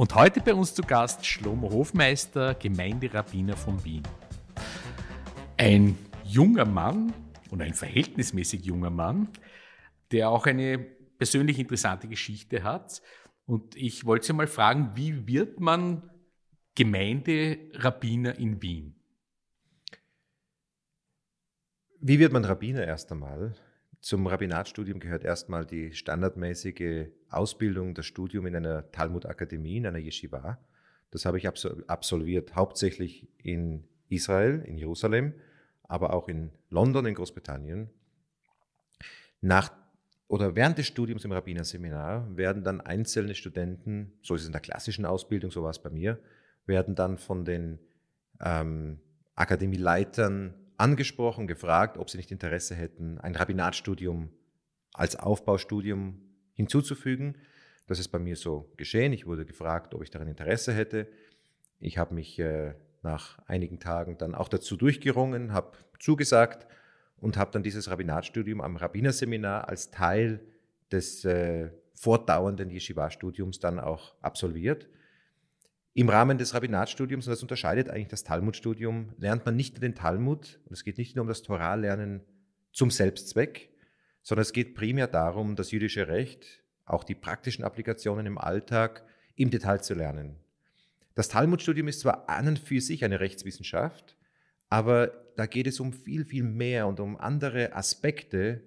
und heute bei uns zu Gast Schlomo Hofmeister, Gemeinderabbiner von Wien. Ein junger Mann und ein verhältnismäßig junger Mann, der auch eine persönlich interessante Geschichte hat. Und ich wollte Sie mal fragen, wie wird man Gemeinderabbiner in Wien? Wie wird man Rabbiner erst einmal? Zum Rabbinatstudium gehört erstmal die standardmäßige Ausbildung, das Studium in einer Talmud-Akademie, in einer Yeshiva. Das habe ich absolviert, hauptsächlich in Israel, in Jerusalem, aber auch in London, in Großbritannien. Nach oder während des Studiums im Rabbinerseminar werden dann einzelne Studenten, so ist es in der klassischen Ausbildung, so war es bei mir, werden dann von den ähm, Akademieleitern angesprochen, gefragt, ob sie nicht Interesse hätten, ein Rabbinatstudium als Aufbaustudium hinzuzufügen. Das ist bei mir so geschehen. Ich wurde gefragt, ob ich daran Interesse hätte. Ich habe mich äh, nach einigen Tagen dann auch dazu durchgerungen, habe zugesagt und habe dann dieses Rabbinatstudium am Rabbinerseminar als Teil des äh, fortdauernden Yeshiva-Studiums dann auch absolviert. Im Rahmen des Rabbinatstudiums, und das unterscheidet eigentlich das Talmudstudium, lernt man nicht nur den Talmud, und es geht nicht nur um das Torallernen zum Selbstzweck, sondern es geht primär darum, das jüdische Recht, auch die praktischen Applikationen im Alltag, im Detail zu lernen. Das Talmudstudium ist zwar an und für sich eine Rechtswissenschaft, aber da geht es um viel, viel mehr und um andere Aspekte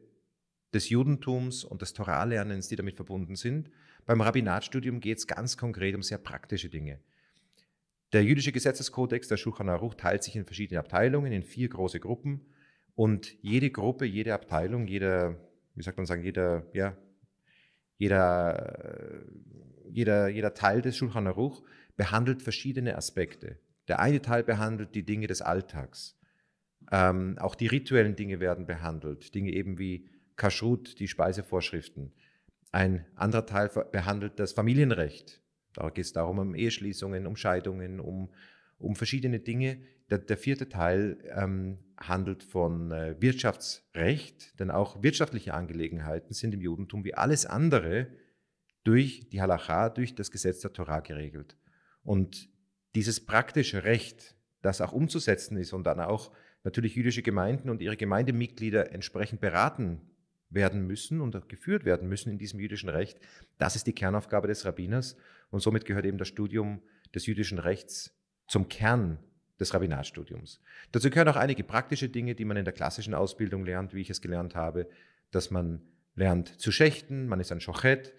des Judentums und des Torallernens, die damit verbunden sind. Beim Rabbinatstudium geht es ganz konkret um sehr praktische Dinge. Der jüdische Gesetzeskodex, der Shulchan Aruch, teilt sich in verschiedene Abteilungen, in vier große Gruppen. Und jede Gruppe, jede Abteilung, jeder, wie sagt man sagen, jeder, ja, jeder, äh, jeder, jeder Teil des Shulchan Aruch behandelt verschiedene Aspekte. Der eine Teil behandelt die Dinge des Alltags. Ähm, auch die rituellen Dinge werden behandelt, Dinge eben wie Kashrut, die Speisevorschriften. Ein anderer Teil behandelt das Familienrecht, da geht es darum, um Eheschließungen, um Scheidungen, um, um verschiedene Dinge. Der, der vierte Teil ähm, handelt von äh, Wirtschaftsrecht, denn auch wirtschaftliche Angelegenheiten sind im Judentum wie alles andere durch die Halacha, durch das Gesetz der Torah geregelt. Und dieses praktische Recht, das auch umzusetzen ist und dann auch natürlich jüdische Gemeinden und ihre Gemeindemitglieder entsprechend beraten werden müssen und geführt werden müssen in diesem jüdischen Recht. Das ist die Kernaufgabe des Rabbiners und somit gehört eben das Studium des jüdischen Rechts zum Kern des Rabbinatstudiums. Dazu gehören auch einige praktische Dinge, die man in der klassischen Ausbildung lernt, wie ich es gelernt habe, dass man lernt zu schächten, man ist ein Schochet,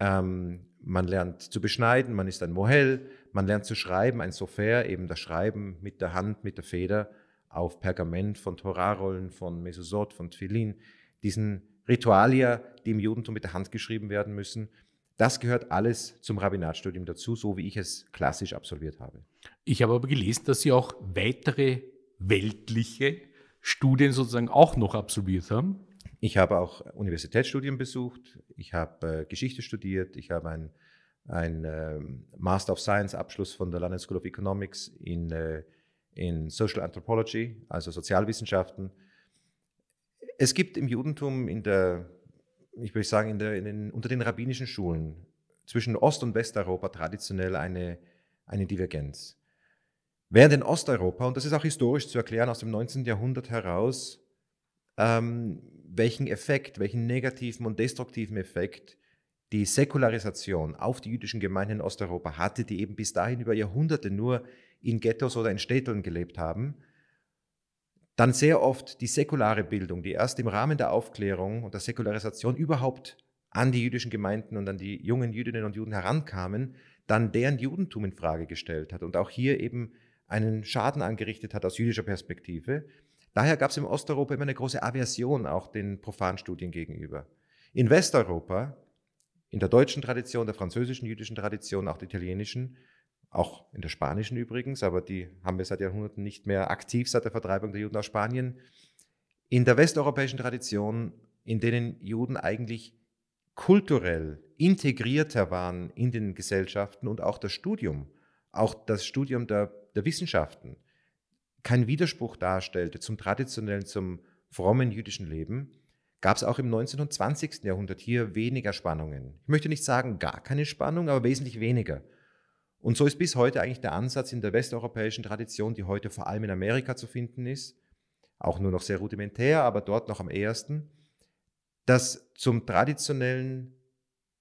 ähm, man lernt zu beschneiden, man ist ein Mohel, man lernt zu schreiben, ein Sofer, eben das Schreiben mit der Hand, mit der Feder auf Pergament, von Torarollen, von Mesosot, von Tfilin diesen Ritualia, die im Judentum mit der Hand geschrieben werden müssen. Das gehört alles zum Rabbinatstudium dazu, so wie ich es klassisch absolviert habe. Ich habe aber gelesen, dass Sie auch weitere weltliche Studien sozusagen auch noch absolviert haben. Ich habe auch Universitätsstudien besucht, ich habe äh, Geschichte studiert, ich habe ein, ein äh, Master of Science Abschluss von der London School of Economics in, äh, in Social Anthropology, also Sozialwissenschaften. Es gibt im Judentum in der, ich würde sagen, in der, in den, unter den rabbinischen Schulen zwischen Ost- und Westeuropa traditionell eine, eine Divergenz. Während in Osteuropa, und das ist auch historisch zu erklären, aus dem 19. Jahrhundert heraus, ähm, welchen Effekt, welchen negativen und destruktiven Effekt die Säkularisation auf die jüdischen Gemeinden in Osteuropa hatte, die eben bis dahin über Jahrhunderte nur in Ghettos oder in Städten gelebt haben, dann sehr oft die säkulare Bildung, die erst im Rahmen der Aufklärung und der Säkularisation überhaupt an die jüdischen Gemeinden und an die jungen Jüdinnen und Juden herankamen, dann deren Judentum in Frage gestellt hat und auch hier eben einen Schaden angerichtet hat aus jüdischer Perspektive. Daher gab es in Osteuropa immer eine große Aversion auch den Profanstudien gegenüber. In Westeuropa, in der deutschen Tradition, der französischen jüdischen Tradition, auch der italienischen, auch in der spanischen übrigens, aber die haben wir seit Jahrhunderten nicht mehr aktiv seit der Vertreibung der Juden aus Spanien. In der westeuropäischen Tradition, in denen Juden eigentlich kulturell integrierter waren in den Gesellschaften und auch das Studium, auch das Studium der, der Wissenschaften, kein Widerspruch darstellte zum traditionellen, zum frommen jüdischen Leben, gab es auch im 19. und 20. Jahrhundert hier weniger Spannungen. Ich möchte nicht sagen gar keine Spannung, aber wesentlich weniger. Und so ist bis heute eigentlich der Ansatz in der westeuropäischen Tradition, die heute vor allem in Amerika zu finden ist, auch nur noch sehr rudimentär, aber dort noch am ehesten, dass zum traditionellen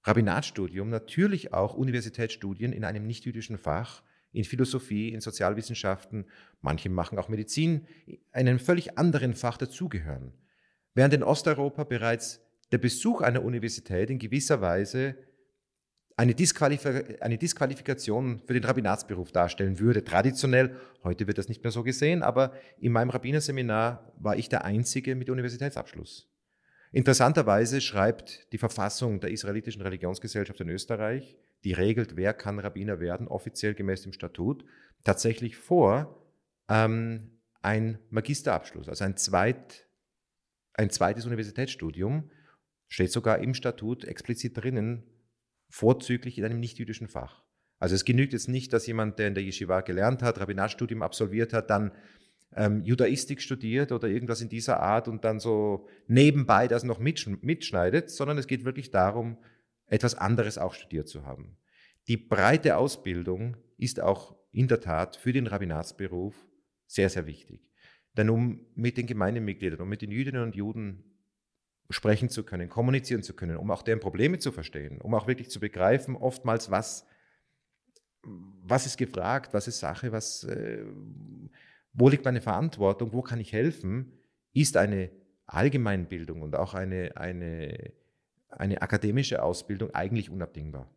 Rabbinatstudium natürlich auch Universitätsstudien in einem nichtjüdischen Fach, in Philosophie, in Sozialwissenschaften, manche machen auch Medizin, einem völlig anderen Fach dazugehören. Während in Osteuropa bereits der Besuch einer Universität in gewisser Weise eine, Disqualif eine Disqualifikation für den Rabbinatsberuf darstellen würde, traditionell. Heute wird das nicht mehr so gesehen, aber in meinem Rabbinerseminar war ich der Einzige mit Universitätsabschluss. Interessanterweise schreibt die Verfassung der israelitischen Religionsgesellschaft in Österreich, die regelt, wer kann Rabbiner werden, offiziell gemäß dem Statut, tatsächlich vor ähm, ein Magisterabschluss, also ein, zweit, ein zweites Universitätsstudium, steht sogar im Statut explizit drinnen, vorzüglich in einem nichtjüdischen Fach. Also es genügt jetzt nicht, dass jemand, der in der Yeshiva gelernt hat, Rabbinatstudium absolviert hat, dann ähm, Judaistik studiert oder irgendwas in dieser Art und dann so nebenbei das noch mitschneidet, sondern es geht wirklich darum, etwas anderes auch studiert zu haben. Die breite Ausbildung ist auch in der Tat für den Rabbinatsberuf sehr, sehr wichtig. Denn um mit den Gemeindemitgliedern und um mit den Jüdinnen und Juden sprechen zu können, kommunizieren zu können, um auch deren Probleme zu verstehen, um auch wirklich zu begreifen, oftmals, was, was ist gefragt, was ist Sache, was, äh, wo liegt meine Verantwortung, wo kann ich helfen, ist eine Allgemeinbildung und auch eine, eine, eine akademische Ausbildung eigentlich unabdingbar.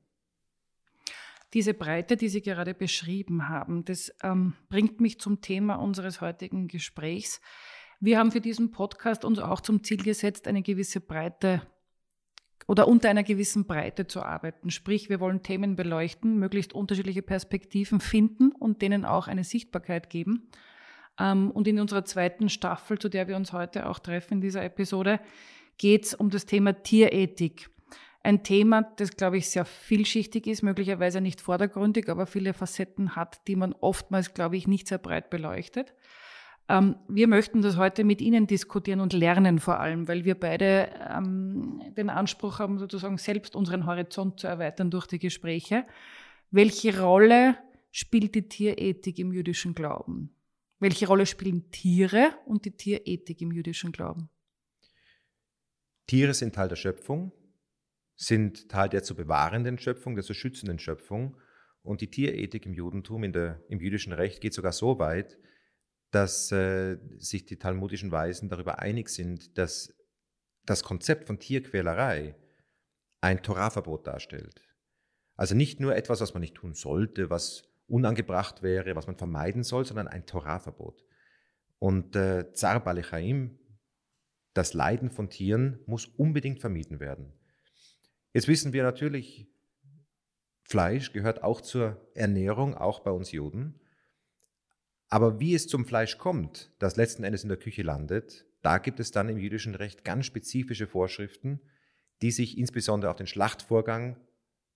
Diese Breite, die Sie gerade beschrieben haben, das ähm, bringt mich zum Thema unseres heutigen Gesprächs. Wir haben für diesen Podcast uns auch zum Ziel gesetzt, eine gewisse Breite oder unter einer gewissen Breite zu arbeiten. Sprich, wir wollen Themen beleuchten, möglichst unterschiedliche Perspektiven finden und denen auch eine Sichtbarkeit geben. Ähm, und in unserer zweiten Staffel, zu der wir uns heute auch treffen in dieser Episode, geht es um das Thema Tierethik. Ein Thema, das, glaube ich, sehr vielschichtig ist, möglicherweise nicht vordergründig, aber viele Facetten hat, die man oftmals, glaube ich, nicht sehr breit beleuchtet. Ähm, wir möchten das heute mit Ihnen diskutieren und lernen vor allem, weil wir beide ähm, den Anspruch haben, sozusagen selbst unseren Horizont zu erweitern durch die Gespräche. Welche Rolle spielt die Tierethik im jüdischen Glauben? Welche Rolle spielen Tiere und die Tierethik im jüdischen Glauben? Tiere sind Teil der Schöpfung, sind Teil der zu bewahrenden Schöpfung, der zu schützenden Schöpfung. Und die Tierethik im Judentum, der, im jüdischen Recht, geht sogar so weit, dass äh, sich die talmudischen Weisen darüber einig sind, dass das Konzept von Tierquälerei ein Torahverbot darstellt. Also nicht nur etwas, was man nicht tun sollte, was unangebracht wäre, was man vermeiden soll, sondern ein Torahverbot. Und äh, Zar Balechaim, das Leiden von Tieren, muss unbedingt vermieden werden. Jetzt wissen wir natürlich, Fleisch gehört auch zur Ernährung, auch bei uns Juden. Aber wie es zum Fleisch kommt, das letzten Endes in der Küche landet, da gibt es dann im jüdischen Recht ganz spezifische Vorschriften, die sich insbesondere auf den Schlachtvorgang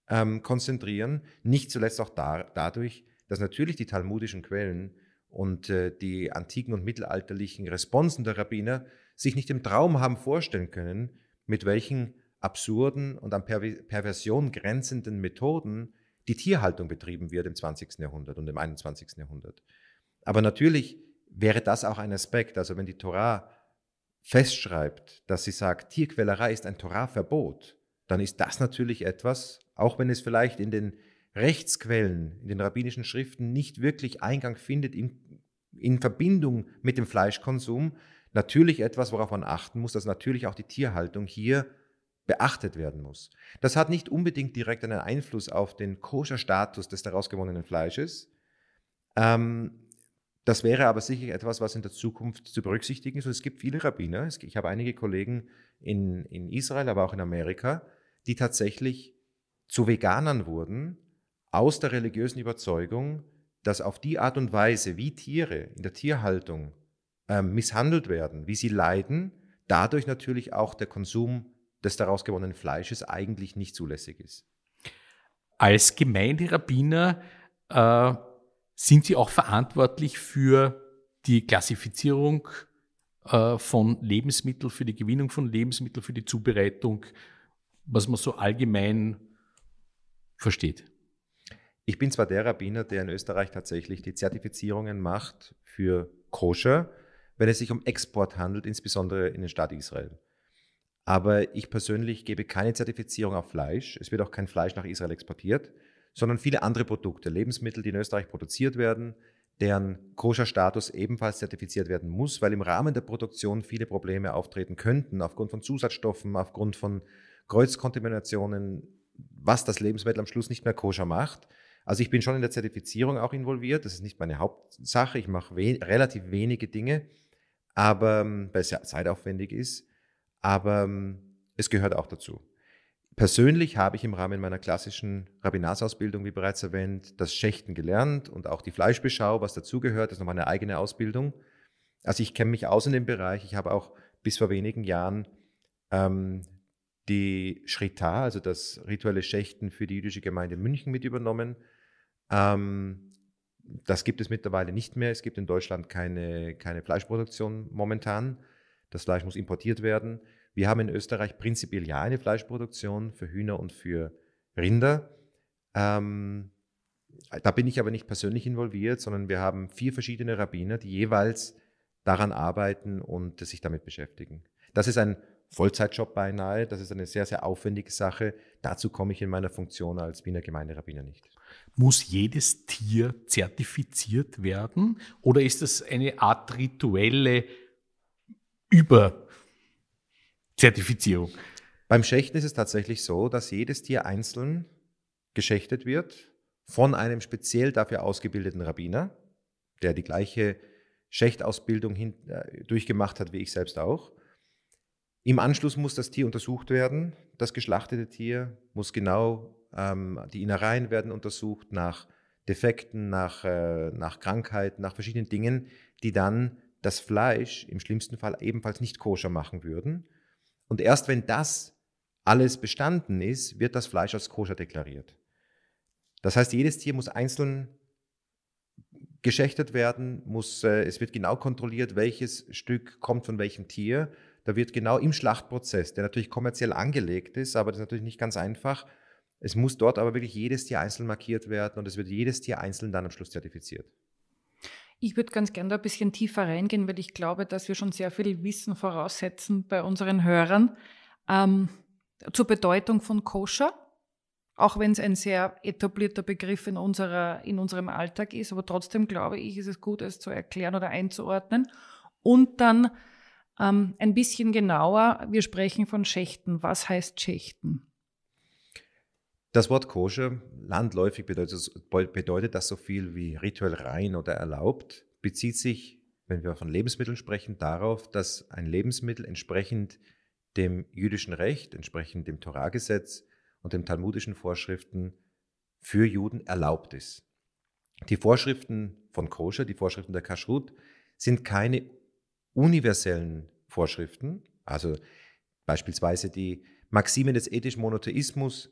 ähm, konzentrieren. Nicht zuletzt auch da, dadurch, dass natürlich die talmudischen Quellen und äh, die antiken und mittelalterlichen Responsen der Rabbiner sich nicht im Traum haben vorstellen können, mit welchen absurden und an Perver Perversion grenzenden Methoden die Tierhaltung betrieben wird im 20. Jahrhundert und im 21. Jahrhundert. Aber natürlich wäre das auch ein Aspekt, also wenn die Torah festschreibt, dass sie sagt, Tierquälerei ist ein Torah-Verbot, dann ist das natürlich etwas, auch wenn es vielleicht in den Rechtsquellen, in den rabbinischen Schriften nicht wirklich Eingang findet in, in Verbindung mit dem Fleischkonsum, natürlich etwas, worauf man achten muss, dass natürlich auch die Tierhaltung hier beachtet werden muss. Das hat nicht unbedingt direkt einen Einfluss auf den Koscher-Status des daraus gewonnenen Fleisches, ähm, das wäre aber sicher etwas, was in der Zukunft zu berücksichtigen ist. Und es gibt viele Rabbiner, ich habe einige Kollegen in, in Israel, aber auch in Amerika, die tatsächlich zu Veganern wurden, aus der religiösen Überzeugung, dass auf die Art und Weise, wie Tiere in der Tierhaltung äh, misshandelt werden, wie sie leiden, dadurch natürlich auch der Konsum des daraus gewonnenen Fleisches eigentlich nicht zulässig ist. Als Gemeinderabbiner äh, sind Sie auch verantwortlich für die Klassifizierung äh, von Lebensmitteln, für die Gewinnung von Lebensmitteln, für die Zubereitung, was man so allgemein versteht? Ich bin zwar der Rabbiner, der in Österreich tatsächlich die Zertifizierungen macht für Koscher, wenn es sich um Export handelt, insbesondere in den Staat Israel. Aber ich persönlich gebe keine Zertifizierung auf Fleisch. Es wird auch kein Fleisch nach Israel exportiert sondern viele andere Produkte, Lebensmittel, die in Österreich produziert werden, deren Koscher-Status ebenfalls zertifiziert werden muss, weil im Rahmen der Produktion viele Probleme auftreten könnten, aufgrund von Zusatzstoffen, aufgrund von Kreuzkontaminationen, was das Lebensmittel am Schluss nicht mehr koscher macht. Also ich bin schon in der Zertifizierung auch involviert, das ist nicht meine Hauptsache, ich mache we relativ wenige Dinge, aber ähm, weil es ja zeitaufwendig ist, aber ähm, es gehört auch dazu. Persönlich habe ich im Rahmen meiner klassischen Rabbinarsausbildung, wie bereits erwähnt, das Schächten gelernt und auch die Fleischbeschau, was dazugehört, ist nochmal eine eigene Ausbildung. Also ich kenne mich aus in dem Bereich. Ich habe auch bis vor wenigen Jahren ähm, die Schrita, also das rituelle Schächten für die jüdische Gemeinde München mit übernommen. Ähm, das gibt es mittlerweile nicht mehr. Es gibt in Deutschland keine, keine Fleischproduktion momentan. Das Fleisch muss importiert werden. Wir haben in Österreich prinzipiell ja eine Fleischproduktion für Hühner und für Rinder. Ähm, da bin ich aber nicht persönlich involviert, sondern wir haben vier verschiedene Rabbiner, die jeweils daran arbeiten und sich damit beschäftigen. Das ist ein Vollzeitjob beinahe. Das ist eine sehr, sehr aufwendige Sache. Dazu komme ich in meiner Funktion als Wiener Gemeinderabbiner nicht. Muss jedes Tier zertifiziert werden oder ist das eine Art rituelle Über- Zertifizierung. Beim Schächten ist es tatsächlich so, dass jedes Tier einzeln geschächtet wird von einem speziell dafür ausgebildeten Rabbiner, der die gleiche Schächtausbildung hin, äh, durchgemacht hat wie ich selbst auch. Im Anschluss muss das Tier untersucht werden. Das geschlachtete Tier muss genau, ähm, die Innereien werden untersucht nach Defekten, nach, äh, nach Krankheiten, nach verschiedenen Dingen, die dann das Fleisch im schlimmsten Fall ebenfalls nicht koscher machen würden. Und erst wenn das alles bestanden ist, wird das Fleisch als koscher deklariert. Das heißt, jedes Tier muss einzeln geschächtet werden, muss, äh, es wird genau kontrolliert, welches Stück kommt von welchem Tier. Da wird genau im Schlachtprozess, der natürlich kommerziell angelegt ist, aber das ist natürlich nicht ganz einfach, es muss dort aber wirklich jedes Tier einzeln markiert werden und es wird jedes Tier einzeln dann am Schluss zertifiziert. Ich würde ganz gerne da ein bisschen tiefer reingehen, weil ich glaube, dass wir schon sehr viel Wissen voraussetzen bei unseren Hörern ähm, zur Bedeutung von Koscher, auch wenn es ein sehr etablierter Begriff in, unserer, in unserem Alltag ist. Aber trotzdem glaube ich, ist es gut, es zu erklären oder einzuordnen. Und dann ähm, ein bisschen genauer, wir sprechen von Schächten. Was heißt Schächten? Das Wort Koscher landläufig bedeutet, bedeutet das so viel wie rituell rein oder erlaubt, bezieht sich, wenn wir von Lebensmitteln sprechen, darauf, dass ein Lebensmittel entsprechend dem jüdischen Recht, entsprechend dem Toragesetz und den talmudischen Vorschriften für Juden erlaubt ist. Die Vorschriften von Koscher, die Vorschriften der Kashrut, sind keine universellen Vorschriften, also beispielsweise die Maxime des ethischen Monotheismus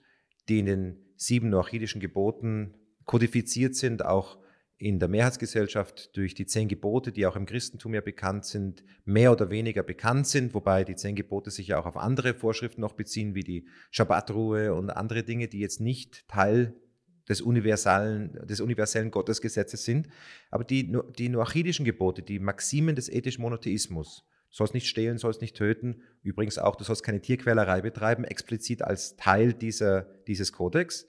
die in den sieben noachidischen Geboten kodifiziert sind, auch in der Mehrheitsgesellschaft durch die zehn Gebote, die auch im Christentum ja bekannt sind, mehr oder weniger bekannt sind, wobei die zehn Gebote sich ja auch auf andere Vorschriften noch beziehen, wie die Schabbatruhe und andere Dinge, die jetzt nicht Teil des universalen, des universellen Gottesgesetzes sind. Aber die, die noachidischen Gebote, die Maximen des ethisch-monotheismus, sollst nicht stehlen, sollst nicht töten. Übrigens auch, du sollst keine Tierquälerei betreiben, explizit als Teil dieser, dieses Kodex.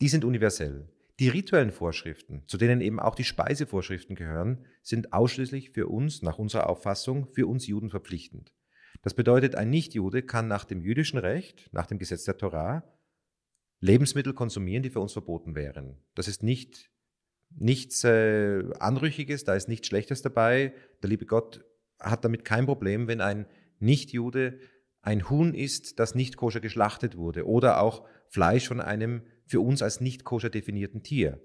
Die sind universell. Die rituellen Vorschriften, zu denen eben auch die Speisevorschriften gehören, sind ausschließlich für uns, nach unserer Auffassung, für uns Juden verpflichtend. Das bedeutet, ein Nichtjude kann nach dem jüdischen Recht, nach dem Gesetz der Torah, Lebensmittel konsumieren, die für uns verboten wären. Das ist nicht nichts äh, Anrüchiges, da ist nichts Schlechtes dabei. Der liebe Gott hat damit kein Problem, wenn ein Nichtjude ein Huhn isst, das nicht koscher geschlachtet wurde oder auch Fleisch von einem für uns als nicht koscher definierten Tier.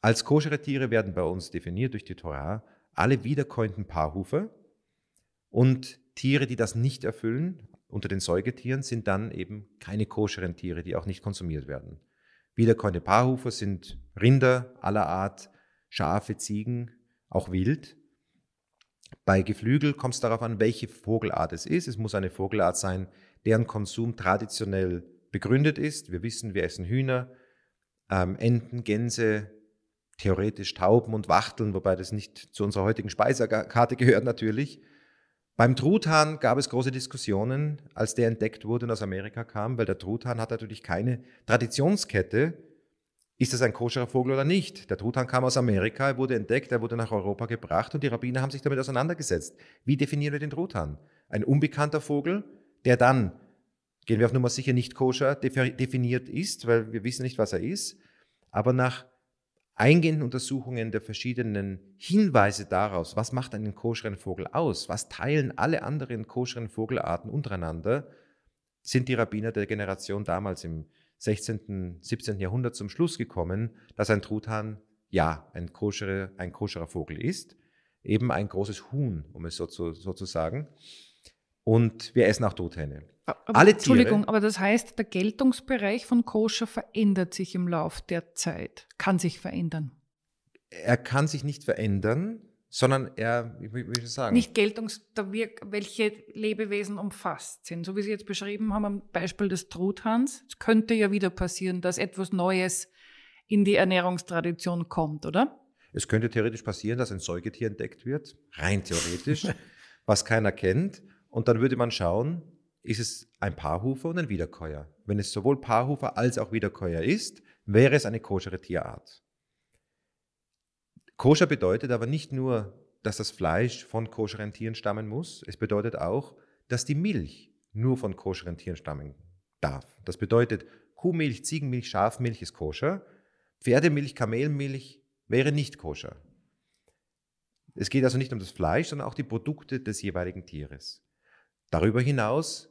Als koschere Tiere werden bei uns definiert durch die Torah alle wiederkäuenden Paarhufer und Tiere, die das nicht erfüllen, unter den Säugetieren sind dann eben keine koscheren Tiere, die auch nicht konsumiert werden. Wiederkäuende Paarhufer sind Rinder aller Art, Schafe, Ziegen, auch Wild. Bei Geflügel kommt es darauf an, welche Vogelart es ist. Es muss eine Vogelart sein, deren Konsum traditionell begründet ist. Wir wissen, wir essen Hühner, ähm, Enten, Gänse, theoretisch Tauben und Wachteln, wobei das nicht zu unserer heutigen Speisekarte gehört natürlich. Beim Truthahn gab es große Diskussionen, als der entdeckt wurde und aus Amerika kam, weil der Truthahn hat natürlich keine Traditionskette ist das ein koscherer Vogel oder nicht? Der Truthahn kam aus Amerika, er wurde entdeckt, er wurde nach Europa gebracht und die Rabbiner haben sich damit auseinandergesetzt. Wie definieren wir den Truthahn? Ein unbekannter Vogel, der dann, gehen wir auf Nummer sicher, nicht koscher definiert ist, weil wir wissen nicht, was er ist, aber nach eingehenden Untersuchungen der verschiedenen Hinweise daraus, was macht einen koscheren Vogel aus, was teilen alle anderen koscheren Vogelarten untereinander, sind die Rabbiner der Generation damals im 16., 17. Jahrhundert zum Schluss gekommen, dass ein Truthahn ja ein koscherer, ein koscherer Vogel ist, eben ein großes Huhn, um es so zu, so zu sagen. Und wir essen auch Truthähne. Aber, Alle Tiere, Entschuldigung, aber das heißt, der Geltungsbereich von koscher verändert sich im Lauf der Zeit, kann sich verändern. Er kann sich nicht verändern, sondern eher, wie will ich sagen? Nicht geltungswirk, welche Lebewesen umfasst sind. So wie Sie jetzt beschrieben haben, am Beispiel des Truthahns, es könnte ja wieder passieren, dass etwas Neues in die Ernährungstradition kommt, oder? Es könnte theoretisch passieren, dass ein Säugetier entdeckt wird, rein theoretisch, was keiner kennt. Und dann würde man schauen, ist es ein Paarhufer und ein Wiederkäuer. Wenn es sowohl Paarhufer als auch Wiederkäuer ist, wäre es eine koschere Tierart. Koscher bedeutet aber nicht nur, dass das Fleisch von koscheren Tieren stammen muss, es bedeutet auch, dass die Milch nur von koscheren Tieren stammen darf. Das bedeutet, Kuhmilch, Ziegenmilch, Schafmilch ist koscher, Pferdemilch, Kamelmilch wäre nicht koscher. Es geht also nicht um das Fleisch, sondern auch die Produkte des jeweiligen Tieres. Darüber hinaus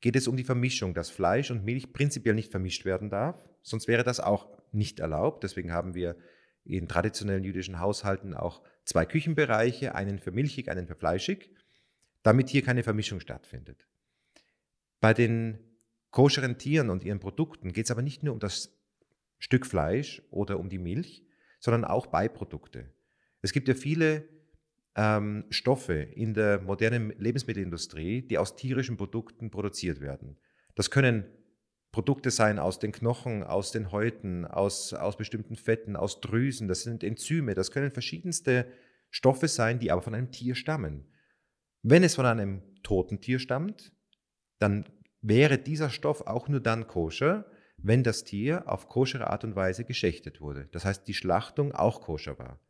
geht es um die Vermischung, dass Fleisch und Milch prinzipiell nicht vermischt werden darf, sonst wäre das auch nicht erlaubt. Deswegen haben wir in traditionellen jüdischen Haushalten auch zwei Küchenbereiche, einen für milchig, einen für fleischig, damit hier keine Vermischung stattfindet. Bei den koscheren Tieren und ihren Produkten geht es aber nicht nur um das Stück Fleisch oder um die Milch, sondern auch Beiprodukte. Es gibt ja viele ähm, Stoffe in der modernen Lebensmittelindustrie, die aus tierischen Produkten produziert werden. Das können Produkte sein aus den Knochen, aus den Häuten, aus, aus bestimmten Fetten, aus Drüsen, das sind Enzyme, das können verschiedenste Stoffe sein, die aber von einem Tier stammen. Wenn es von einem toten Tier stammt, dann wäre dieser Stoff auch nur dann koscher, wenn das Tier auf koschere Art und Weise geschächtet wurde. Das heißt, die Schlachtung auch koscher war.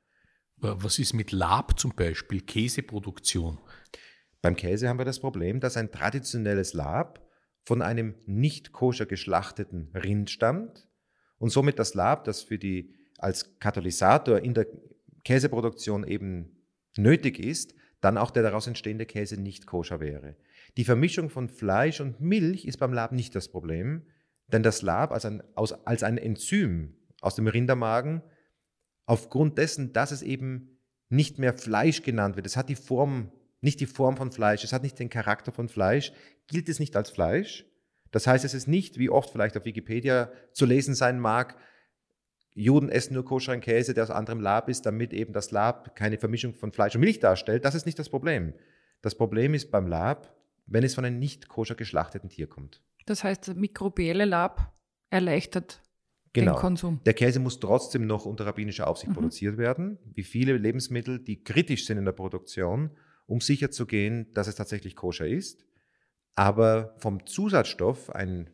Was ist mit Lab zum Beispiel, Käseproduktion? Beim Käse haben wir das Problem, dass ein traditionelles Lab von einem nicht koscher geschlachteten Rind stammt und somit das Lab, das für die als Katalysator in der Käseproduktion eben nötig ist, dann auch der daraus entstehende Käse nicht koscher wäre. Die Vermischung von Fleisch und Milch ist beim Lab nicht das Problem, denn das Lab als ein, aus, als ein Enzym aus dem Rindermagen, aufgrund dessen, dass es eben nicht mehr Fleisch genannt wird, es hat die Form nicht die Form von Fleisch, es hat nicht den Charakter von Fleisch, gilt es nicht als Fleisch. Das heißt, es ist nicht, wie oft vielleicht auf Wikipedia zu lesen sein mag, Juden essen nur koscheren Käse, der aus anderem Lab ist, damit eben das Lab keine Vermischung von Fleisch und Milch darstellt. Das ist nicht das Problem. Das Problem ist beim Lab, wenn es von einem nicht koscher geschlachteten Tier kommt. Das heißt, das mikrobielle Lab erleichtert genau. den Konsum. Der Käse muss trotzdem noch unter rabbinischer Aufsicht mhm. produziert werden, wie viele Lebensmittel, die kritisch sind in der Produktion um sicherzugehen, dass es tatsächlich koscher ist. Aber vom Zusatzstoff, ein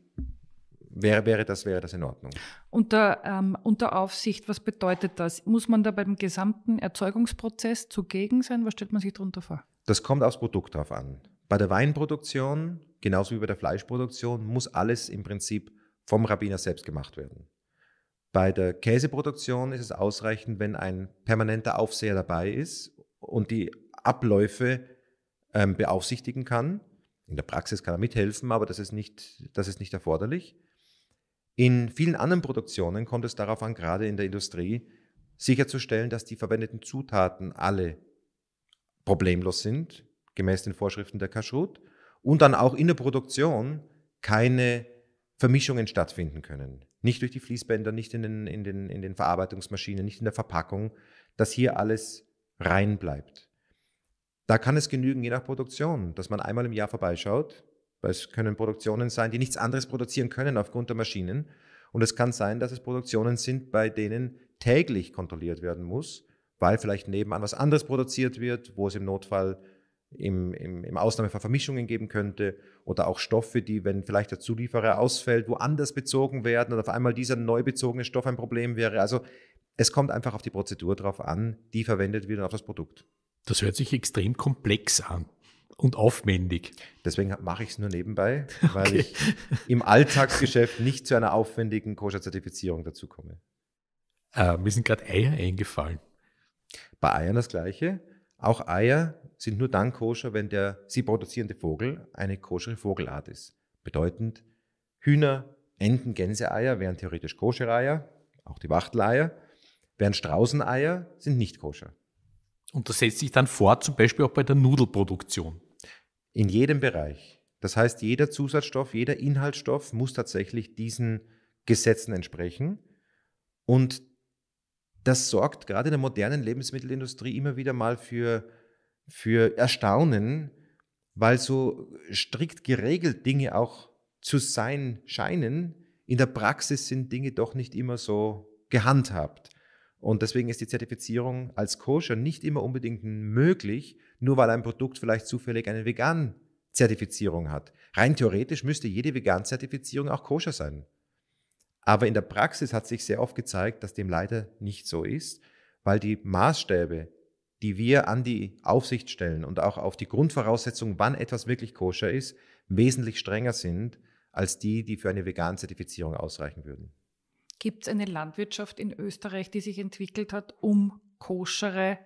Wäre, wäre, das, wäre das in Ordnung. Unter, ähm, unter Aufsicht, was bedeutet das? Muss man da beim gesamten Erzeugungsprozess zugegen sein? Was stellt man sich darunter vor? Das kommt aufs Produkt drauf an. Bei der Weinproduktion, genauso wie bei der Fleischproduktion, muss alles im Prinzip vom Rabbiner selbst gemacht werden. Bei der Käseproduktion ist es ausreichend, wenn ein permanenter Aufseher dabei ist und die Abläufe ähm, beaufsichtigen kann. In der Praxis kann er mithelfen, aber das ist, nicht, das ist nicht erforderlich. In vielen anderen Produktionen kommt es darauf an, gerade in der Industrie, sicherzustellen, dass die verwendeten Zutaten alle problemlos sind, gemäß den Vorschriften der Kashrut, und dann auch in der Produktion keine Vermischungen stattfinden können. Nicht durch die Fließbänder, nicht in den, in den, in den Verarbeitungsmaschinen, nicht in der Verpackung, dass hier alles rein bleibt. Da kann es genügen, je nach Produktion, dass man einmal im Jahr vorbeischaut, weil es können Produktionen sein, die nichts anderes produzieren können aufgrund der Maschinen. Und es kann sein, dass es Produktionen sind, bei denen täglich kontrolliert werden muss, weil vielleicht nebenan was anderes produziert wird, wo es im Notfall im, im, im Ausnahmefall Vermischungen geben könnte oder auch Stoffe, die, wenn vielleicht der Zulieferer ausfällt, woanders bezogen werden und auf einmal dieser neu bezogene Stoff ein Problem wäre. Also es kommt einfach auf die Prozedur drauf an, die verwendet wird und auf das Produkt. Das hört sich extrem komplex an und aufwendig. Deswegen mache ich es nur nebenbei, weil okay. ich im Alltagsgeschäft nicht zu einer aufwendigen Koscher-Zertifizierung komme. Äh, mir sind gerade Eier eingefallen. Bei Eiern das Gleiche. Auch Eier sind nur dann koscher, wenn der sie produzierende Vogel eine koschere Vogelart ist. Bedeutend, Hühner, Enten, Gänseeier wären theoretisch koschere Eier, auch die Wachteleier, während Straußeneier sind nicht koscher. Und das setzt sich dann fort, zum Beispiel auch bei der Nudelproduktion. In jedem Bereich. Das heißt, jeder Zusatzstoff, jeder Inhaltsstoff muss tatsächlich diesen Gesetzen entsprechen. Und das sorgt gerade in der modernen Lebensmittelindustrie immer wieder mal für, für Erstaunen, weil so strikt geregelt Dinge auch zu sein scheinen, in der Praxis sind Dinge doch nicht immer so gehandhabt. Und deswegen ist die Zertifizierung als Koscher nicht immer unbedingt möglich, nur weil ein Produkt vielleicht zufällig eine vegan Zertifizierung hat. Rein theoretisch müsste jede vegan Zertifizierung auch koscher sein. Aber in der Praxis hat sich sehr oft gezeigt, dass dem leider nicht so ist, weil die Maßstäbe, die wir an die Aufsicht stellen und auch auf die Grundvoraussetzung, wann etwas wirklich koscher ist, wesentlich strenger sind als die, die für eine vegan Zertifizierung ausreichen würden gibt es eine Landwirtschaft in Österreich, die sich entwickelt hat, um koschere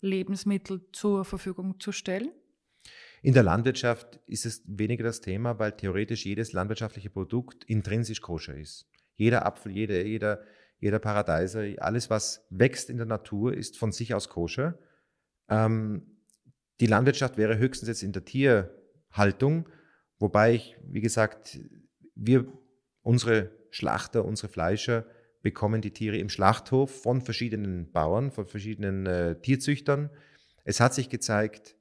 Lebensmittel zur Verfügung zu stellen? In der Landwirtschaft ist es weniger das Thema, weil theoretisch jedes landwirtschaftliche Produkt intrinsisch koscher ist. Jeder Apfel, jeder, jeder, jeder Paradeiser, alles, was wächst in der Natur, ist von sich aus koscher. Ähm, die Landwirtschaft wäre höchstens jetzt in der Tierhaltung, wobei ich, wie gesagt, wir unsere Schlachter, unsere Fleischer bekommen die Tiere im Schlachthof von verschiedenen Bauern, von verschiedenen äh, Tierzüchtern. Es hat sich gezeigt,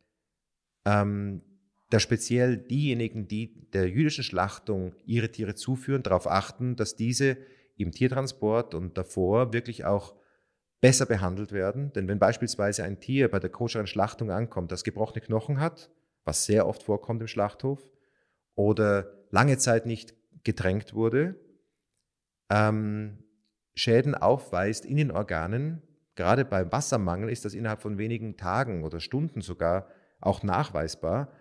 ähm, dass speziell diejenigen, die der jüdischen Schlachtung ihre Tiere zuführen, darauf achten, dass diese im Tiertransport und davor wirklich auch besser behandelt werden. Denn wenn beispielsweise ein Tier bei der koscheren Schlachtung ankommt, das gebrochene Knochen hat, was sehr oft vorkommt im Schlachthof, oder lange Zeit nicht getränkt wurde, ähm, Schäden aufweist in den Organen. Gerade beim Wassermangel ist das innerhalb von wenigen Tagen oder Stunden sogar auch nachweisbar,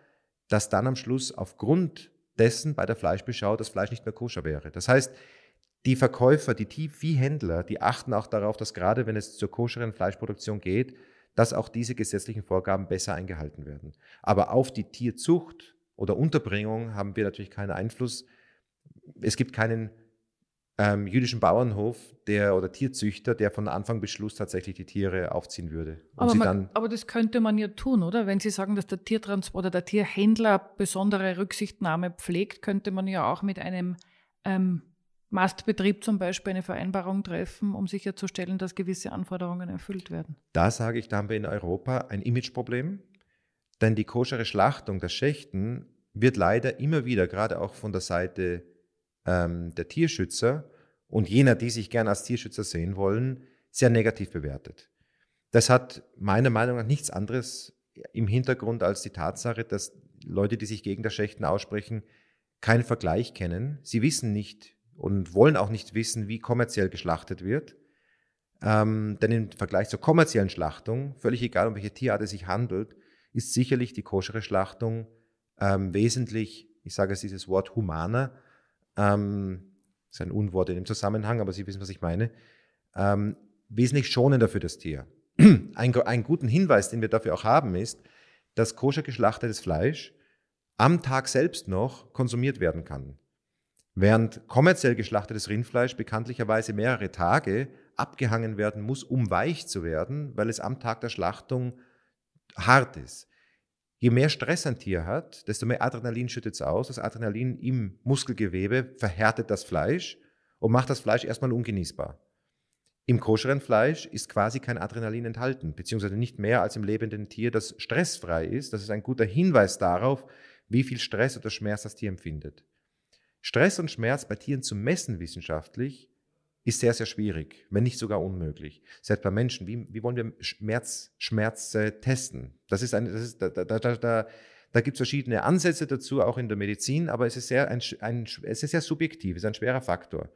dass dann am Schluss aufgrund dessen bei der Fleischbeschau das Fleisch nicht mehr koscher wäre. Das heißt, die Verkäufer, die Tiefviehhändler, die achten auch darauf, dass gerade wenn es zur koscheren Fleischproduktion geht, dass auch diese gesetzlichen Vorgaben besser eingehalten werden. Aber auf die Tierzucht oder Unterbringung haben wir natürlich keinen Einfluss. Es gibt keinen ähm, jüdischen Bauernhof, der oder Tierzüchter, der von Anfang bis Schluss tatsächlich die Tiere aufziehen würde. Aber, man, aber, das könnte man ja tun, oder? Wenn Sie sagen, dass der Tiertransport oder der Tierhändler besondere Rücksichtnahme pflegt, könnte man ja auch mit einem ähm, Mastbetrieb zum Beispiel eine Vereinbarung treffen, um sicherzustellen, dass gewisse Anforderungen erfüllt werden. Da sage ich, da haben wir in Europa ein Imageproblem, denn die koschere Schlachtung der Schächten wird leider immer wieder, gerade auch von der Seite der ähm, der Tierschützer und jener, die sich gern als Tierschützer sehen wollen, sehr negativ bewertet. Das hat meiner Meinung nach nichts anderes im Hintergrund als die Tatsache, dass Leute, die sich gegen das Schächten aussprechen, keinen Vergleich kennen. Sie wissen nicht und wollen auch nicht wissen, wie kommerziell geschlachtet wird. Ähm, denn im Vergleich zur kommerziellen Schlachtung, völlig egal, um welche Tierart es sich handelt, ist sicherlich die koschere Schlachtung ähm, wesentlich, ich sage es dieses Wort, humaner ähm, ist ein Unwort in dem Zusammenhang, aber Sie wissen, was ich meine, ähm, wesentlich schonender für das Tier. Ein, einen guten Hinweis, den wir dafür auch haben, ist, dass koscher geschlachtetes Fleisch am Tag selbst noch konsumiert werden kann. Während kommerziell geschlachtetes Rindfleisch bekanntlicherweise mehrere Tage abgehangen werden muss, um weich zu werden, weil es am Tag der Schlachtung hart ist. Je mehr Stress ein Tier hat, desto mehr Adrenalin schüttet es aus. Das Adrenalin im Muskelgewebe verhärtet das Fleisch und macht das Fleisch erstmal ungenießbar. Im koscheren Fleisch ist quasi kein Adrenalin enthalten, beziehungsweise nicht mehr als im lebenden Tier, das stressfrei ist. Das ist ein guter Hinweis darauf, wie viel Stress oder Schmerz das Tier empfindet. Stress und Schmerz bei Tieren zu messen wissenschaftlich ist sehr, sehr schwierig, wenn nicht sogar unmöglich. Selbst bei Menschen, wie, wie wollen wir Schmerz, Schmerz äh, testen? Das ist eine, das ist, da, da, da, da, da gibt es verschiedene Ansätze dazu, auch in der Medizin, aber es ist sehr, ein, ein, es ist sehr subjektiv, es ist ein schwerer Faktor.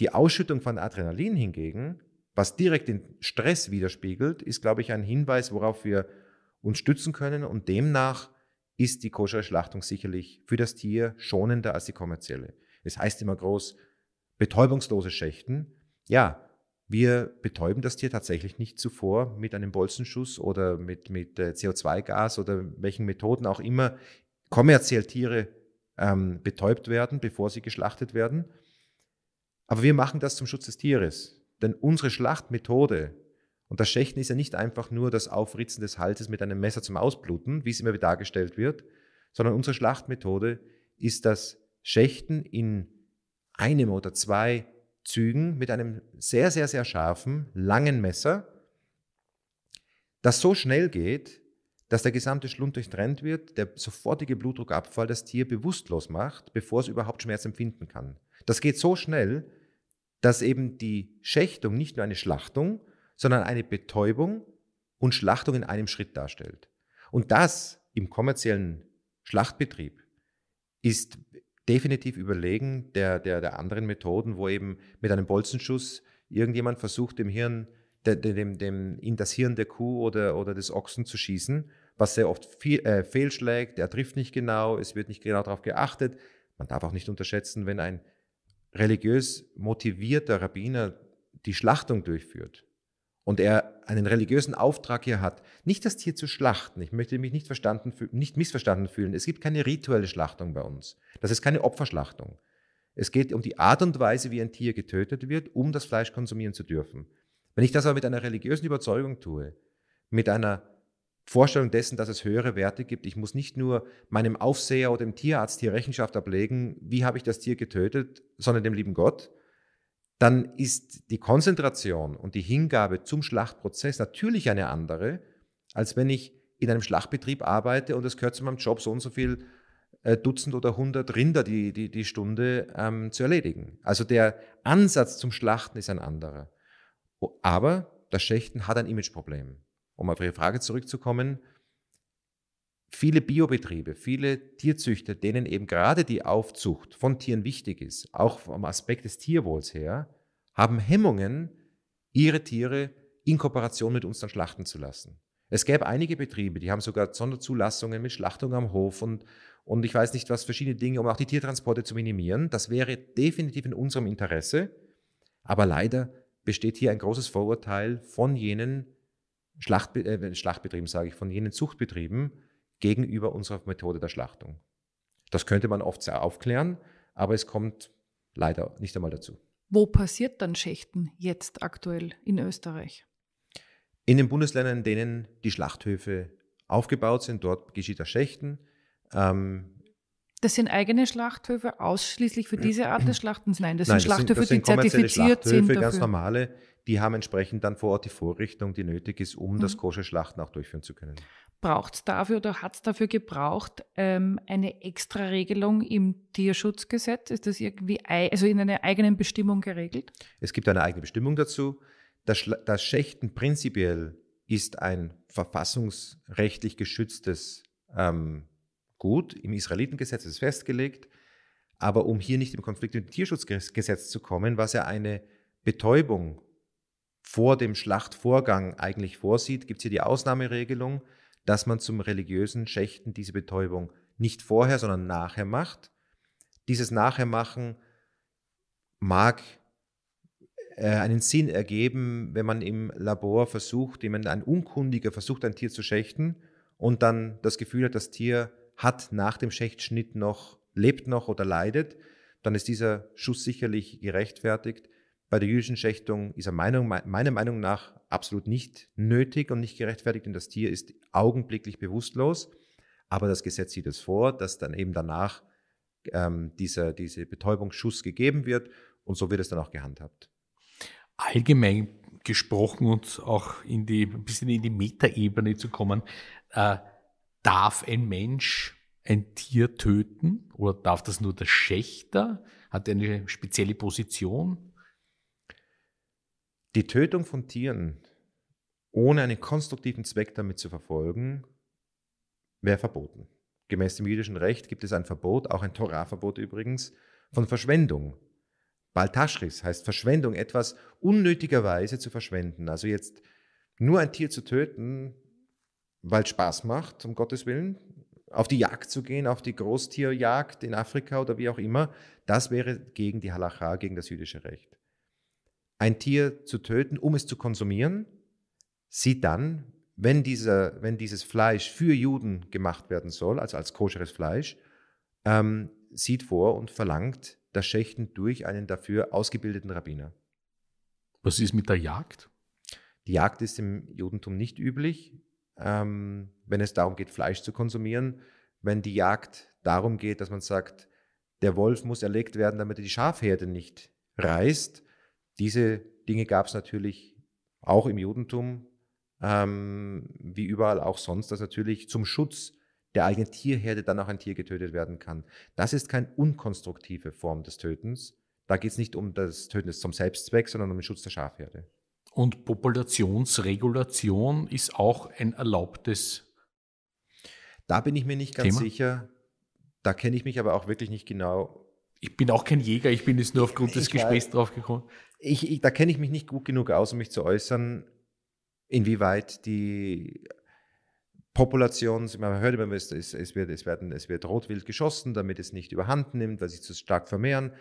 Die Ausschüttung von Adrenalin hingegen, was direkt den Stress widerspiegelt, ist, glaube ich, ein Hinweis, worauf wir uns stützen können und demnach ist die koschere Schlachtung sicherlich für das Tier schonender als die kommerzielle. Es das heißt immer groß, betäubungslose Schächten. Ja, wir betäuben das Tier tatsächlich nicht zuvor mit einem Bolzenschuss oder mit, mit äh, CO2-Gas oder welchen Methoden auch immer kommerziell Tiere ähm, betäubt werden, bevor sie geschlachtet werden. Aber wir machen das zum Schutz des Tieres. Denn unsere Schlachtmethode, und das Schächten ist ja nicht einfach nur das Aufritzen des Halses mit einem Messer zum Ausbluten, wie es immer dargestellt wird, sondern unsere Schlachtmethode ist das Schächten in einem oder zwei Zügen mit einem sehr, sehr, sehr scharfen, langen Messer, das so schnell geht, dass der gesamte Schlund durchtrennt wird, der sofortige Blutdruckabfall das Tier bewusstlos macht, bevor es überhaupt Schmerz empfinden kann. Das geht so schnell, dass eben die Schächtung nicht nur eine Schlachtung, sondern eine Betäubung und Schlachtung in einem Schritt darstellt. Und das im kommerziellen Schlachtbetrieb ist definitiv überlegen der, der, der anderen Methoden, wo eben mit einem Bolzenschuss irgendjemand versucht, dem Hirn, dem, dem, dem, in das Hirn der Kuh oder, oder des Ochsen zu schießen, was sehr oft viel, äh, fehlschlägt, er trifft nicht genau, es wird nicht genau darauf geachtet. Man darf auch nicht unterschätzen, wenn ein religiös motivierter Rabbiner die Schlachtung durchführt, und er einen religiösen Auftrag hier hat, nicht das Tier zu schlachten. Ich möchte mich nicht, verstanden, nicht missverstanden fühlen. Es gibt keine rituelle Schlachtung bei uns. Das ist keine Opferschlachtung. Es geht um die Art und Weise, wie ein Tier getötet wird, um das Fleisch konsumieren zu dürfen. Wenn ich das aber mit einer religiösen Überzeugung tue, mit einer Vorstellung dessen, dass es höhere Werte gibt, ich muss nicht nur meinem Aufseher oder dem Tierarzt hier Rechenschaft ablegen, wie habe ich das Tier getötet, sondern dem lieben Gott, dann ist die Konzentration und die Hingabe zum Schlachtprozess natürlich eine andere, als wenn ich in einem Schlachtbetrieb arbeite und es gehört zu meinem Job so und so viel äh, Dutzend oder hundert Rinder die, die, die Stunde ähm, zu erledigen. Also der Ansatz zum Schlachten ist ein anderer. Aber das Schächten hat ein Imageproblem. Um auf Ihre Frage zurückzukommen, viele Biobetriebe, viele Tierzüchter, denen eben gerade die Aufzucht von Tieren wichtig ist, auch vom Aspekt des Tierwohls her, haben Hemmungen, ihre Tiere in Kooperation mit uns dann schlachten zu lassen. Es gäbe einige Betriebe, die haben sogar Sonderzulassungen mit Schlachtung am Hof und, und ich weiß nicht was, verschiedene Dinge, um auch die Tiertransporte zu minimieren. Das wäre definitiv in unserem Interesse. Aber leider besteht hier ein großes Vorurteil von jenen Schlachtbe äh, Schlachtbetrieben, sage ich, von jenen Zuchtbetrieben, gegenüber unserer Methode der Schlachtung. Das könnte man oft sehr aufklären, aber es kommt leider nicht einmal dazu. Wo passiert dann Schächten jetzt aktuell in Österreich? In den Bundesländern, in denen die Schlachthöfe aufgebaut sind, dort geschieht das Schächten. Ähm, das sind eigene Schlachthöfe ausschließlich für diese Art des Schlachtens? Nein, das Nein, sind Schlachthöfe, das sind, das sind die zertifiziert Schlachthöfe, sind. Ganz normale, die haben entsprechend dann vor Ort die Vorrichtung, die nötig ist, um mhm. das kosche Schlachten auch durchführen zu können braucht es dafür oder hat es dafür gebraucht ähm, eine Regelung im Tierschutzgesetz? Ist das irgendwie also in einer eigenen Bestimmung geregelt? Es gibt eine eigene Bestimmung dazu. Das, das Schächten prinzipiell ist ein verfassungsrechtlich geschütztes ähm, Gut. Im Israelitengesetz ist es festgelegt. Aber um hier nicht im Konflikt mit dem Tierschutzgesetz zu kommen, was ja eine Betäubung vor dem Schlachtvorgang eigentlich vorsieht, gibt es hier die Ausnahmeregelung, dass man zum religiösen Schächten diese Betäubung nicht vorher, sondern nachher macht. Dieses Nachhermachen mag äh, einen Sinn ergeben, wenn man im Labor versucht, jemand, ein Unkundiger versucht, ein Tier zu schächten und dann das Gefühl hat, das Tier hat nach dem Schächtschnitt noch, lebt noch oder leidet, dann ist dieser Schuss sicherlich gerechtfertigt bei der jüdischen Schächtung ist er meiner, meiner Meinung nach absolut nicht nötig und nicht gerechtfertigt, denn das Tier ist augenblicklich bewusstlos. Aber das Gesetz sieht es vor, dass dann eben danach ähm, dieser diese Betäubungsschuss gegeben wird und so wird es dann auch gehandhabt. Allgemein gesprochen und auch in die, ein bisschen in die Metaebene zu kommen, äh, darf ein Mensch ein Tier töten oder darf das nur der Schächter? Hat er eine spezielle Position? Die Tötung von Tieren, ohne einen konstruktiven Zweck damit zu verfolgen, wäre verboten. Gemäß dem jüdischen Recht gibt es ein Verbot, auch ein Torahverbot übrigens, von Verschwendung. Baltaschris heißt Verschwendung, etwas unnötigerweise zu verschwenden. Also jetzt nur ein Tier zu töten, weil es Spaß macht, um Gottes Willen, auf die Jagd zu gehen, auf die Großtierjagd in Afrika oder wie auch immer, das wäre gegen die Halacha, gegen das jüdische Recht ein Tier zu töten, um es zu konsumieren, sie dann, wenn, dieser, wenn dieses Fleisch für Juden gemacht werden soll, also als koscheres Fleisch, ähm, sieht vor und verlangt das Schächten durch einen dafür ausgebildeten Rabbiner. Was ist mit der Jagd? Die Jagd ist im Judentum nicht üblich, ähm, wenn es darum geht, Fleisch zu konsumieren. Wenn die Jagd darum geht, dass man sagt, der Wolf muss erlegt werden, damit er die Schafherde nicht reißt, diese Dinge gab es natürlich auch im Judentum, ähm, wie überall auch sonst, dass natürlich zum Schutz der eigenen Tierherde dann auch ein Tier getötet werden kann. Das ist keine unkonstruktive Form des Tötens. Da geht es nicht um das Töten zum Selbstzweck, sondern um den Schutz der Schafherde. Und Populationsregulation ist auch ein erlaubtes. Da bin ich mir nicht ganz Thema. sicher. Da kenne ich mich aber auch wirklich nicht genau. Ich bin auch kein Jäger, ich bin jetzt nur aufgrund ich des Gesprächs draufgekommen ich, ich da kenne ich mich nicht gut genug aus, um mich zu äußern, inwieweit die Population, man hört immer, es, es, wird, es, werden, es wird Rotwild geschossen, damit es nicht überhand nimmt, weil sie zu stark vermehren.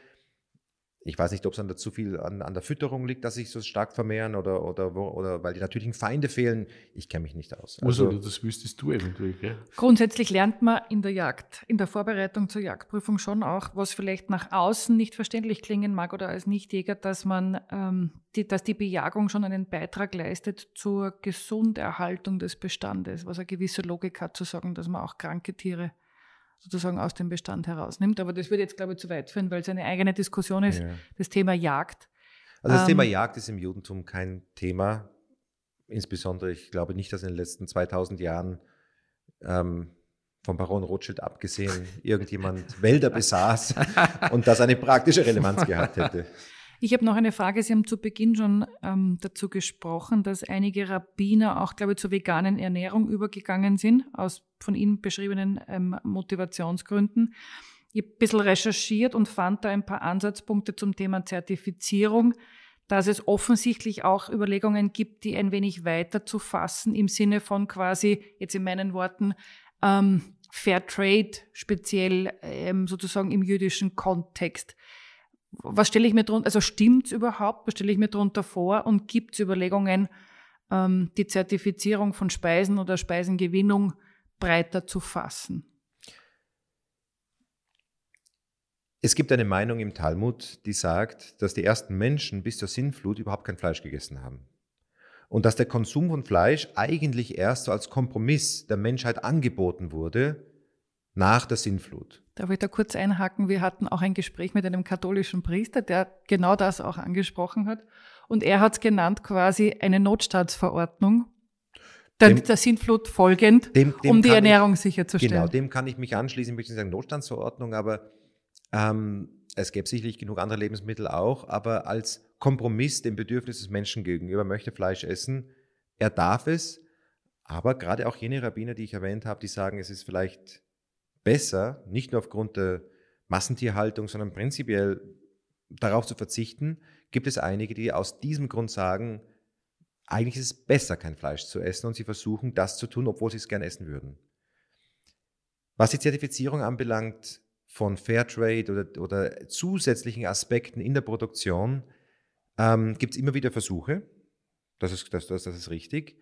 Ich weiß nicht, ob es an der, zu viel an, an der Fütterung liegt, dass sich so stark vermehren oder, oder, oder weil die natürlichen Feinde fehlen. Ich kenne mich nicht aus. Also, also das wüsstest du eventuell. Gell? Grundsätzlich lernt man in der Jagd, in der Vorbereitung zur Jagdprüfung schon auch, was vielleicht nach außen nicht verständlich klingen mag oder als Nichtjäger, dass man, ähm, die, dass die Bejagung schon einen Beitrag leistet zur Gesunderhaltung des Bestandes, was eine gewisse Logik hat zu sagen, dass man auch kranke Tiere sozusagen aus dem Bestand herausnimmt. Aber das würde jetzt, glaube ich, zu weit führen, weil es eine eigene Diskussion ist, ja. das Thema Jagd. Also das ähm, Thema Jagd ist im Judentum kein Thema. Insbesondere, ich glaube nicht, dass in den letzten 2000 Jahren ähm, vom Baron Rothschild abgesehen irgendjemand Wälder besaß und das eine praktische Relevanz gehabt hätte. Ich habe noch eine Frage. Sie haben zu Beginn schon ähm, dazu gesprochen, dass einige Rabbiner auch, glaube ich, zur veganen Ernährung übergegangen sind, aus von Ihnen beschriebenen ähm, Motivationsgründen. Ich habe ein bisschen recherchiert und fand da ein paar Ansatzpunkte zum Thema Zertifizierung, dass es offensichtlich auch Überlegungen gibt, die ein wenig weiter zu fassen, im Sinne von quasi, jetzt in meinen Worten, ähm, Fair Trade, speziell ähm, sozusagen im jüdischen Kontext was stelle ich mir drunter, also stimmt's überhaupt, was stelle ich mir drunter vor und gibt es Überlegungen, ähm, die Zertifizierung von Speisen oder Speisengewinnung breiter zu fassen? Es gibt eine Meinung im Talmud, die sagt, dass die ersten Menschen bis zur Sinnflut überhaupt kein Fleisch gegessen haben. Und dass der Konsum von Fleisch eigentlich erst so als Kompromiss der Menschheit angeboten wurde, nach der Sintflut. Darf ich da kurz einhaken? Wir hatten auch ein Gespräch mit einem katholischen Priester, der genau das auch angesprochen hat. Und er hat es genannt quasi eine Notstaatsverordnung, der, dem, der Sintflut folgend, dem, dem um die Ernährung ich, sicherzustellen. Genau, dem kann ich mich anschließen. Ich möchte nicht sagen Notstandsverordnung, aber ähm, es gäbe sicherlich genug andere Lebensmittel auch. Aber als Kompromiss dem Bedürfnis des Menschen gegenüber möchte Fleisch essen, er darf es. Aber gerade auch jene Rabbiner, die ich erwähnt habe, die sagen, es ist vielleicht besser, nicht nur aufgrund der Massentierhaltung, sondern prinzipiell darauf zu verzichten, gibt es einige, die aus diesem Grund sagen, eigentlich ist es besser, kein Fleisch zu essen und sie versuchen, das zu tun, obwohl sie es gern essen würden. Was die Zertifizierung anbelangt von Fairtrade oder, oder zusätzlichen Aspekten in der Produktion, ähm, gibt es immer wieder Versuche. Das ist, das, das, das ist richtig.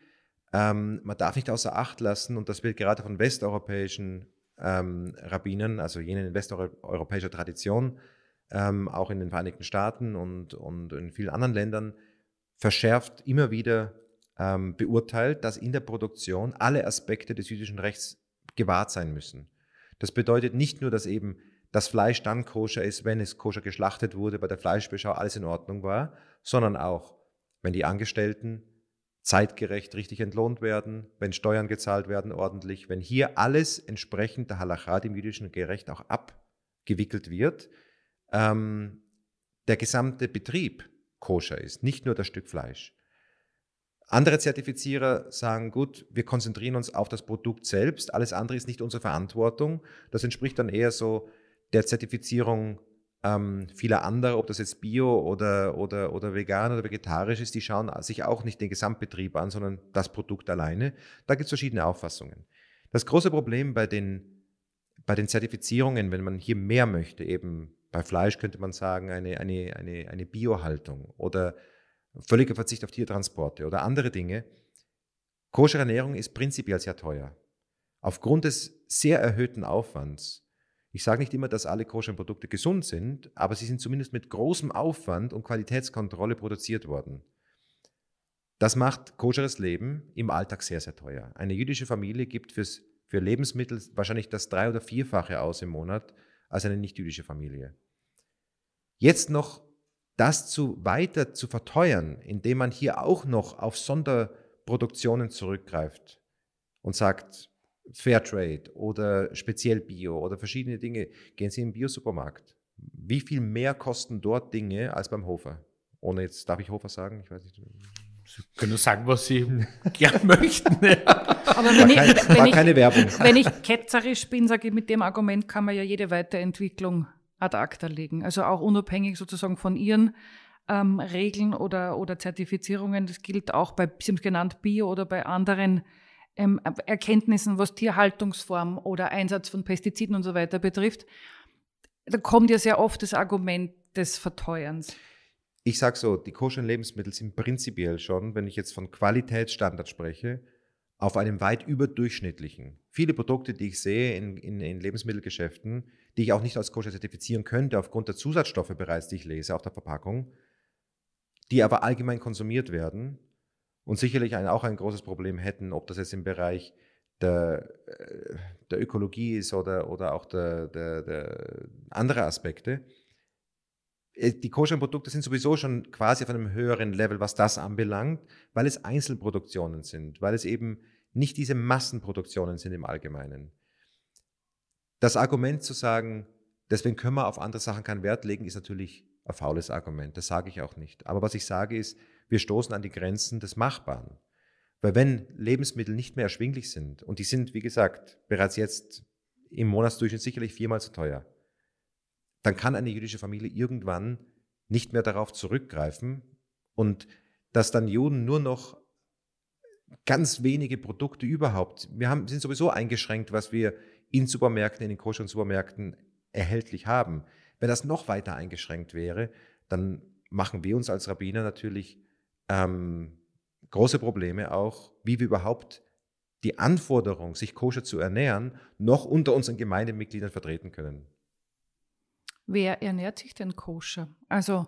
Ähm, man darf nicht außer Acht lassen, und das wird gerade von westeuropäischen ähm, Rabbinern, also jenen in westeuropäischer Tradition, ähm, auch in den Vereinigten Staaten und, und in vielen anderen Ländern, verschärft immer wieder ähm, beurteilt, dass in der Produktion alle Aspekte des jüdischen Rechts gewahrt sein müssen. Das bedeutet nicht nur, dass eben das Fleisch dann koscher ist, wenn es koscher geschlachtet wurde, bei der Fleischbeschau alles in Ordnung war, sondern auch, wenn die Angestellten zeitgerecht richtig entlohnt werden, wenn Steuern gezahlt werden ordentlich, wenn hier alles entsprechend der Halacha, dem jüdischen Gerecht, auch abgewickelt wird, ähm, der gesamte Betrieb koscher ist, nicht nur das Stück Fleisch. Andere Zertifizierer sagen, gut, wir konzentrieren uns auf das Produkt selbst, alles andere ist nicht unsere Verantwortung. Das entspricht dann eher so der Zertifizierung ähm, viele andere, ob das jetzt bio oder, oder, oder vegan oder vegetarisch ist, die schauen sich auch nicht den Gesamtbetrieb an, sondern das Produkt alleine. Da gibt es verschiedene Auffassungen. Das große Problem bei den, bei den Zertifizierungen, wenn man hier mehr möchte, eben bei Fleisch könnte man sagen, eine, eine, eine, eine Biohaltung oder völliger Verzicht auf Tiertransporte oder andere Dinge. koschere Ernährung ist prinzipiell sehr teuer. Aufgrund des sehr erhöhten Aufwands ich sage nicht immer, dass alle koscheren Produkte gesund sind, aber sie sind zumindest mit großem Aufwand und Qualitätskontrolle produziert worden. Das macht koscheres Leben im Alltag sehr, sehr teuer. Eine jüdische Familie gibt fürs, für Lebensmittel wahrscheinlich das drei- oder vierfache aus im Monat als eine nicht-jüdische Familie. Jetzt noch das zu weiter zu verteuern, indem man hier auch noch auf Sonderproduktionen zurückgreift und sagt, Fairtrade oder speziell Bio oder verschiedene Dinge, gehen Sie in den Biosupermarkt. Wie viel mehr kosten dort Dinge als beim Hofer? Ohne jetzt, darf ich Hofer sagen? Ich weiß nicht. Sie können sagen, was Sie gern möchten. Aber wenn ich, kein, wenn, ich, wenn ich, ketzerisch bin, sage ich, mit dem Argument kann man ja jede Weiterentwicklung ad acta legen. Also auch unabhängig sozusagen von Ihren ähm, Regeln oder, oder Zertifizierungen. Das gilt auch bei, Sie haben es genannt, Bio oder bei anderen ähm, Erkenntnissen, was Tierhaltungsform oder Einsatz von Pestiziden und so weiter betrifft, da kommt ja sehr oft das Argument des Verteuerns. Ich sage so, die koscheren Lebensmittel sind prinzipiell schon, wenn ich jetzt von Qualitätsstandard spreche, auf einem weit überdurchschnittlichen. Viele Produkte, die ich sehe in, in, in Lebensmittelgeschäften, die ich auch nicht als koscher zertifizieren könnte, aufgrund der Zusatzstoffe bereits, die ich lese auf der Verpackung, die aber allgemein konsumiert werden, und sicherlich ein, auch ein großes Problem hätten, ob das jetzt im Bereich der, äh, der Ökologie ist oder, oder auch der, der, der andere Aspekte. Äh, die koscheren Produkte sind sowieso schon quasi auf einem höheren Level, was das anbelangt, weil es Einzelproduktionen sind, weil es eben nicht diese Massenproduktionen sind im Allgemeinen. Das Argument zu sagen, deswegen können wir auf andere Sachen keinen Wert legen, ist natürlich ein faules Argument. Das sage ich auch nicht. Aber was ich sage ist, wir stoßen an die Grenzen des Machbaren. Weil wenn Lebensmittel nicht mehr erschwinglich sind, und die sind, wie gesagt, bereits jetzt im Monatsdurchschnitt sicherlich viermal so teuer, dann kann eine jüdische Familie irgendwann nicht mehr darauf zurückgreifen und dass dann Juden nur noch ganz wenige Produkte überhaupt, wir haben, sind sowieso eingeschränkt, was wir in Supermärkten, in den und Supermärkten erhältlich haben. Wenn das noch weiter eingeschränkt wäre, dann machen wir uns als Rabbiner natürlich ähm, große Probleme auch, wie wir überhaupt die Anforderung, sich koscher zu ernähren, noch unter unseren Gemeindemitgliedern vertreten können. Wer ernährt sich denn koscher? Also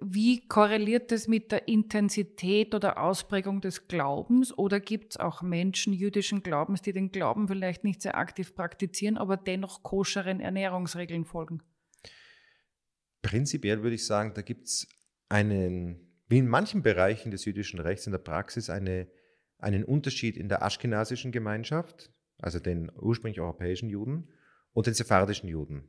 wie korreliert das mit der Intensität oder Ausprägung des Glaubens? Oder gibt es auch Menschen jüdischen Glaubens, die den Glauben vielleicht nicht sehr aktiv praktizieren, aber dennoch koscheren Ernährungsregeln folgen? Prinzipiell würde ich sagen, da gibt es einen, wie in manchen Bereichen des jüdischen Rechts in der Praxis, eine, einen Unterschied in der aschkenasischen Gemeinschaft, also den ursprünglich europäischen Juden, und den sephardischen Juden.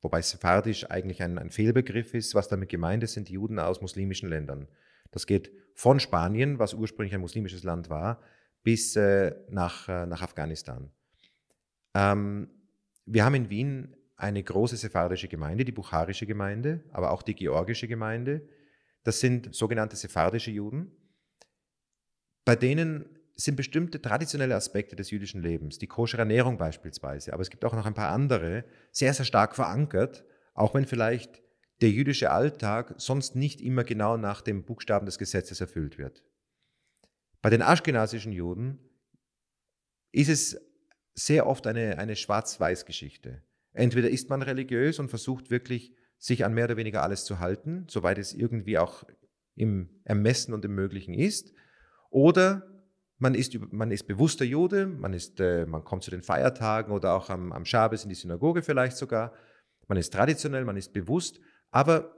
Wobei sephardisch eigentlich ein, ein Fehlbegriff ist. Was damit gemeint ist, sind die Juden aus muslimischen Ländern. Das geht von Spanien, was ursprünglich ein muslimisches Land war, bis äh, nach, äh, nach Afghanistan. Ähm, wir haben in Wien eine große sephardische Gemeinde, die bucharische Gemeinde, aber auch die georgische Gemeinde, das sind sogenannte sephardische Juden. Bei denen sind bestimmte traditionelle Aspekte des jüdischen Lebens, die koschere Ernährung beispielsweise, aber es gibt auch noch ein paar andere, sehr, sehr stark verankert, auch wenn vielleicht der jüdische Alltag sonst nicht immer genau nach dem Buchstaben des Gesetzes erfüllt wird. Bei den aschkenasischen Juden ist es sehr oft eine, eine Schwarz-Weiß-Geschichte. Entweder ist man religiös und versucht wirklich sich an mehr oder weniger alles zu halten, soweit es irgendwie auch im Ermessen und im Möglichen ist. Oder man ist, man ist bewusster Jude, man, ist, äh, man kommt zu den Feiertagen oder auch am, am Schabes in die Synagoge vielleicht sogar. Man ist traditionell, man ist bewusst, aber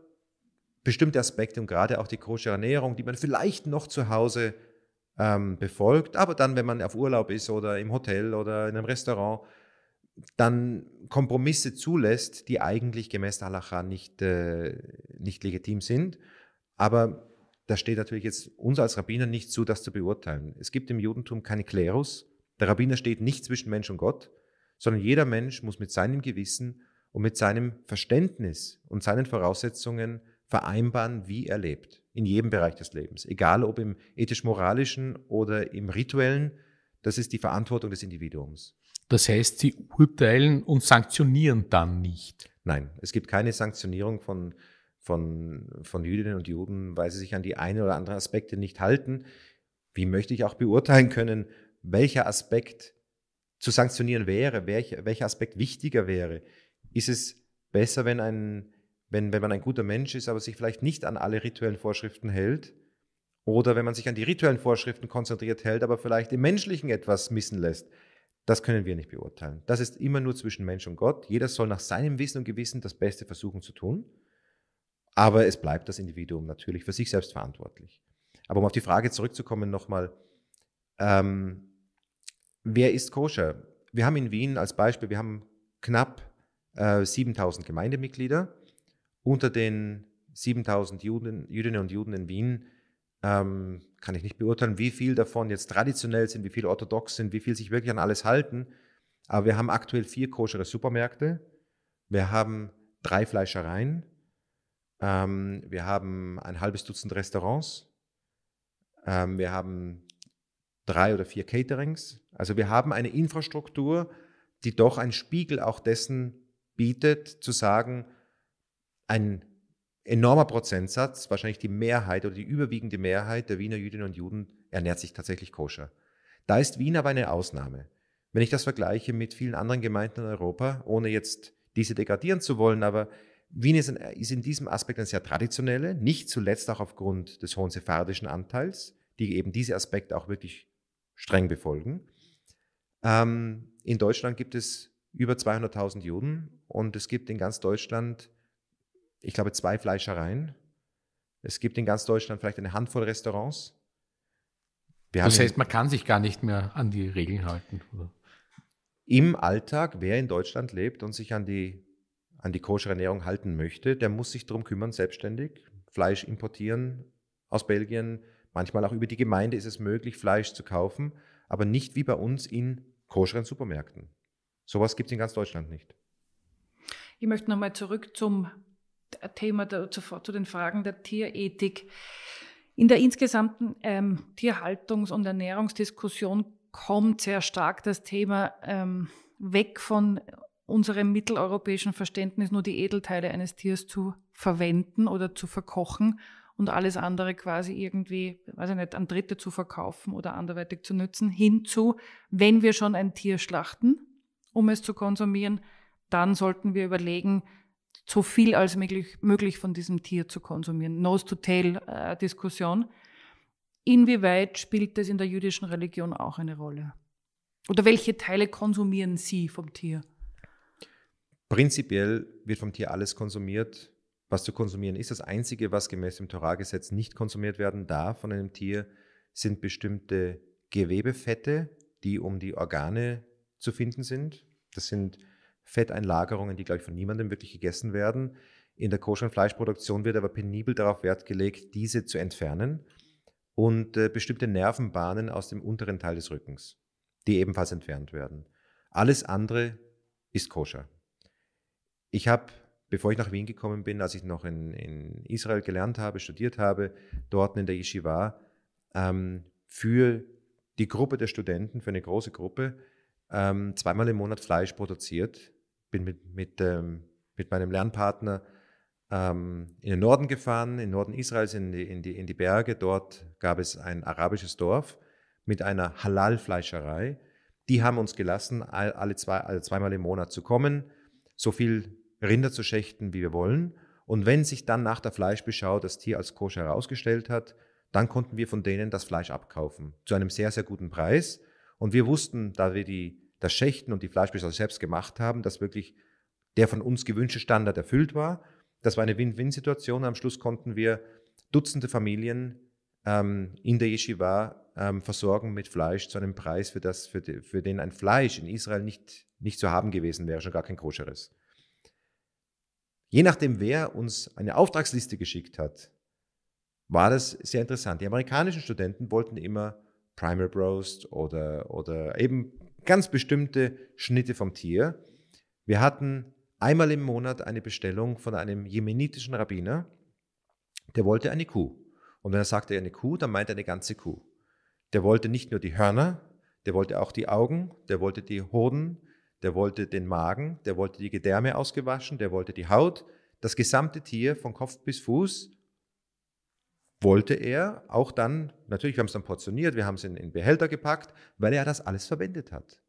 bestimmte Aspekte und gerade auch die koscher Ernährung, die man vielleicht noch zu Hause ähm, befolgt, aber dann, wenn man auf Urlaub ist oder im Hotel oder in einem Restaurant, dann Kompromisse zulässt, die eigentlich gemäß der Halacha nicht, äh, nicht legitim sind. Aber da steht natürlich jetzt uns als Rabbiner nicht zu, das zu beurteilen. Es gibt im Judentum keine Klerus. Der Rabbiner steht nicht zwischen Mensch und Gott, sondern jeder Mensch muss mit seinem Gewissen und mit seinem Verständnis und seinen Voraussetzungen vereinbaren, wie er lebt. In jedem Bereich des Lebens. Egal ob im ethisch-moralischen oder im rituellen, das ist die Verantwortung des Individuums. Das heißt, Sie urteilen und sanktionieren dann nicht. Nein, es gibt keine Sanktionierung von, von, von Jüdinnen und Juden, weil sie sich an die eine oder andere Aspekte nicht halten. Wie möchte ich auch beurteilen können, welcher Aspekt zu sanktionieren wäre, welch, welcher Aspekt wichtiger wäre? Ist es besser, wenn, ein, wenn, wenn man ein guter Mensch ist, aber sich vielleicht nicht an alle rituellen Vorschriften hält? Oder wenn man sich an die rituellen Vorschriften konzentriert hält, aber vielleicht im Menschlichen etwas missen lässt? Das können wir nicht beurteilen. Das ist immer nur zwischen Mensch und Gott. Jeder soll nach seinem Wissen und Gewissen das Beste versuchen zu tun. Aber es bleibt das Individuum natürlich für sich selbst verantwortlich. Aber um auf die Frage zurückzukommen nochmal, ähm, wer ist koscher? Wir haben in Wien als Beispiel, wir haben knapp äh, 7000 Gemeindemitglieder. Unter den 7000 Juden, Jüdinnen und Juden in Wien ähm, kann ich nicht beurteilen, wie viel davon jetzt traditionell sind, wie viel orthodox sind, wie viel sich wirklich an alles halten. Aber wir haben aktuell vier koschere Supermärkte. Wir haben drei Fleischereien. Ähm, wir haben ein halbes Dutzend Restaurants. Ähm, wir haben drei oder vier Caterings. Also wir haben eine Infrastruktur, die doch einen Spiegel auch dessen bietet, zu sagen, ein enormer Prozentsatz, wahrscheinlich die Mehrheit oder die überwiegende Mehrheit der Wiener Jüdinnen und Juden ernährt sich tatsächlich koscher. Da ist Wien aber eine Ausnahme. Wenn ich das vergleiche mit vielen anderen Gemeinden in Europa, ohne jetzt diese degradieren zu wollen, aber Wien ist, ein, ist in diesem Aspekt eine sehr traditionelle, nicht zuletzt auch aufgrund des hohen sephardischen Anteils, die eben diese Aspekte auch wirklich streng befolgen. Ähm, in Deutschland gibt es über 200.000 Juden und es gibt in ganz Deutschland ich glaube, zwei Fleischereien. Es gibt in ganz Deutschland vielleicht eine Handvoll Restaurants. Wir das heißt, man kann sich gar nicht mehr an die Regeln halten. Im Alltag, wer in Deutschland lebt und sich an die, an die koscher Ernährung halten möchte, der muss sich darum kümmern, selbstständig Fleisch importieren aus Belgien. Manchmal auch über die Gemeinde ist es möglich, Fleisch zu kaufen, aber nicht wie bei uns in koscheren Supermärkten. Sowas gibt es in ganz Deutschland nicht. Ich möchte nochmal zurück zum Thema der, zu, zu, den Fragen der Tierethik. In der insgesamten ähm, Tierhaltungs- und Ernährungsdiskussion kommt sehr stark das Thema ähm, weg von unserem mitteleuropäischen Verständnis, nur die Edelteile eines Tiers zu verwenden oder zu verkochen und alles andere quasi irgendwie, weiß ich nicht, an Dritte zu verkaufen oder anderweitig zu nützen, hinzu, wenn wir schon ein Tier schlachten, um es zu konsumieren, dann sollten wir überlegen, so viel als möglich, möglich von diesem Tier zu konsumieren. Nose-to-Tail-Diskussion. Äh, Inwieweit spielt das in der jüdischen Religion auch eine Rolle? Oder welche Teile konsumieren Sie vom Tier? Prinzipiell wird vom Tier alles konsumiert, was zu konsumieren ist. Das Einzige, was gemäß dem Torah-Gesetz nicht konsumiert werden darf von einem Tier, sind bestimmte Gewebefette, die um die Organe zu finden sind. Das sind Fetteinlagerungen, die, glaube ich, von niemandem wirklich gegessen werden. In der koscheren Fleischproduktion wird aber penibel darauf Wert gelegt, diese zu entfernen und äh, bestimmte Nervenbahnen aus dem unteren Teil des Rückens, die ebenfalls entfernt werden. Alles andere ist koscher. Ich habe, bevor ich nach Wien gekommen bin, als ich noch in, in Israel gelernt habe, studiert habe, dort in der Yeshiva, ähm, für die Gruppe der Studenten, für eine große Gruppe, ähm, zweimal im Monat Fleisch produziert bin mit, mit, ähm, mit meinem Lernpartner ähm, in den Norden gefahren, in den Norden Israels, in die, in, die, in die Berge. Dort gab es ein arabisches Dorf mit einer Halal-Fleischerei. Die haben uns gelassen, alle zwei, also zweimal im Monat zu kommen, so viel Rinder zu schächten, wie wir wollen. Und wenn sich dann nach der Fleischbeschau das Tier als koscher herausgestellt hat, dann konnten wir von denen das Fleisch abkaufen zu einem sehr, sehr guten Preis. Und wir wussten, da wir die das Schächten und die Fleischbücher selbst gemacht haben, dass wirklich der von uns gewünschte Standard erfüllt war. Das war eine Win-Win-Situation. Am Schluss konnten wir Dutzende Familien ähm, in der Yeshiva ähm, versorgen mit Fleisch zu einem Preis, für, das, für, die, für den ein Fleisch in Israel nicht, nicht zu haben gewesen wäre, schon gar kein koscheres. Je nachdem, wer uns eine Auftragsliste geschickt hat, war das sehr interessant. Die amerikanischen Studenten wollten immer Primer Roast oder, oder eben ganz bestimmte Schnitte vom Tier. Wir hatten einmal im Monat eine Bestellung von einem jemenitischen Rabbiner, der wollte eine Kuh. Und wenn er sagte eine Kuh, dann meint er eine ganze Kuh. Der wollte nicht nur die Hörner, der wollte auch die Augen, der wollte die Hoden, der wollte den Magen, der wollte die Gedärme ausgewaschen, der wollte die Haut, das gesamte Tier von Kopf bis Fuß wollte er auch dann, natürlich, wir haben es dann portioniert, wir haben es in, in Behälter gepackt, weil er das alles verwendet hat.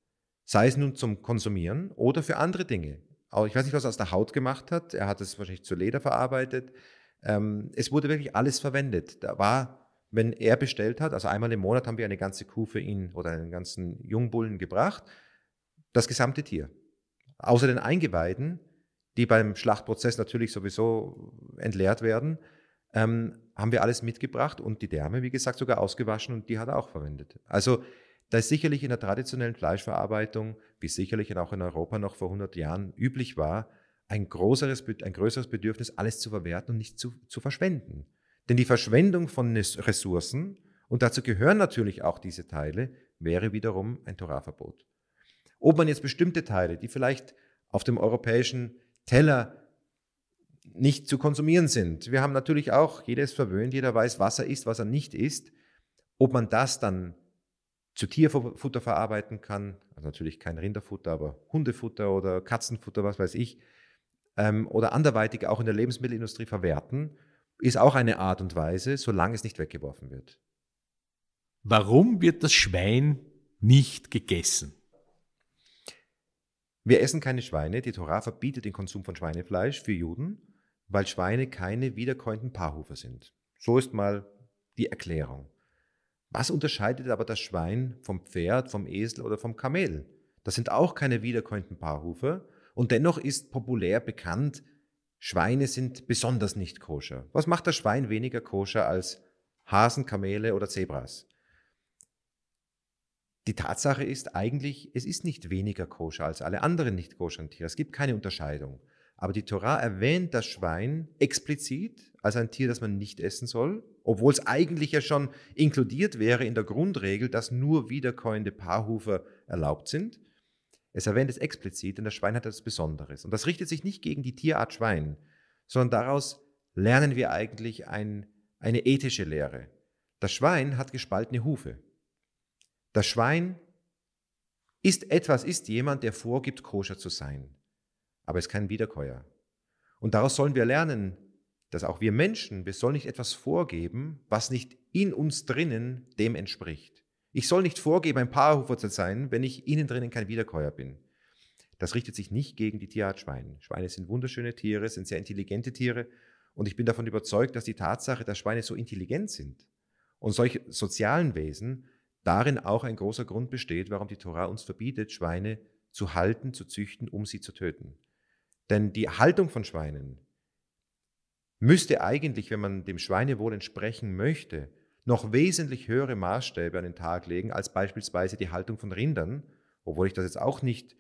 Sei es nun zum Konsumieren oder für andere Dinge. Ich weiß nicht, was er aus der Haut gemacht hat. Er hat es wahrscheinlich zu Leder verarbeitet. Ähm, es wurde wirklich alles verwendet. Da war, wenn er bestellt hat, also einmal im Monat haben wir eine ganze Kuh für ihn oder einen ganzen Jungbullen gebracht, das gesamte Tier. Außer den Eingeweiden, die beim Schlachtprozess natürlich sowieso entleert werden, ähm, haben wir alles mitgebracht und die Därme, wie gesagt, sogar ausgewaschen und die hat er auch verwendet. Also da ist sicherlich in der traditionellen Fleischverarbeitung, wie sicherlich auch in Europa noch vor 100 Jahren üblich war, ein, größeres, ein größeres Bedürfnis, alles zu verwerten und nicht zu, zu verschwenden. Denn die Verschwendung von Ressourcen, und dazu gehören natürlich auch diese Teile, wäre wiederum ein Torahverbot. Ob man jetzt bestimmte Teile, die vielleicht auf dem europäischen Teller nicht zu konsumieren sind. Wir haben natürlich auch, jeder ist verwöhnt, jeder weiß, was er isst, was er nicht isst. Ob man das dann zu Tierfutter verarbeiten kann, also natürlich kein Rinderfutter, aber Hundefutter oder Katzenfutter, was weiß ich, ähm, oder anderweitig auch in der Lebensmittelindustrie verwerten, ist auch eine Art und Weise, solange es nicht weggeworfen wird. Warum wird das Schwein nicht gegessen? Wir essen keine Schweine. Die Torah verbietet den Konsum von Schweinefleisch für Juden weil Schweine keine wiederkäuenden Paarhufer sind. So ist mal die Erklärung. Was unterscheidet aber das Schwein vom Pferd, vom Esel oder vom Kamel? Das sind auch keine wiederkäuenden Paarhufe und dennoch ist populär bekannt, Schweine sind besonders nicht koscher. Was macht das Schwein weniger koscher als Hasen, Kamele oder Zebras? Die Tatsache ist eigentlich, es ist nicht weniger koscher als alle anderen nicht koscheren Tiere. Es gibt keine Unterscheidung. Aber die Torah erwähnt das Schwein explizit als ein Tier, das man nicht essen soll, obwohl es eigentlich ja schon inkludiert wäre in der Grundregel, dass nur wiederkäuende Paarhufer erlaubt sind. Es erwähnt es explizit, denn das Schwein hat etwas Besonderes. Und das richtet sich nicht gegen die Tierart Schwein, sondern daraus lernen wir eigentlich ein, eine ethische Lehre. Das Schwein hat gespaltene Hufe. Das Schwein ist etwas, ist jemand, der vorgibt, koscher zu sein aber es ist kein Wiederkäuer. Und daraus sollen wir lernen, dass auch wir Menschen, wir sollen nicht etwas vorgeben, was nicht in uns drinnen dem entspricht. Ich soll nicht vorgeben, ein Paarhufer zu sein, wenn ich innen drinnen kein Wiederkäuer bin. Das richtet sich nicht gegen die Tierart Schwein. Schweine sind wunderschöne Tiere, sind sehr intelligente Tiere und ich bin davon überzeugt, dass die Tatsache, dass Schweine so intelligent sind und solche sozialen Wesen, darin auch ein großer Grund besteht, warum die Tora uns verbietet, Schweine zu halten, zu züchten, um sie zu töten. Denn die Haltung von Schweinen müsste eigentlich, wenn man dem Schweinewohl entsprechen möchte, noch wesentlich höhere Maßstäbe an den Tag legen als beispielsweise die Haltung von Rindern, obwohl ich das jetzt auch nicht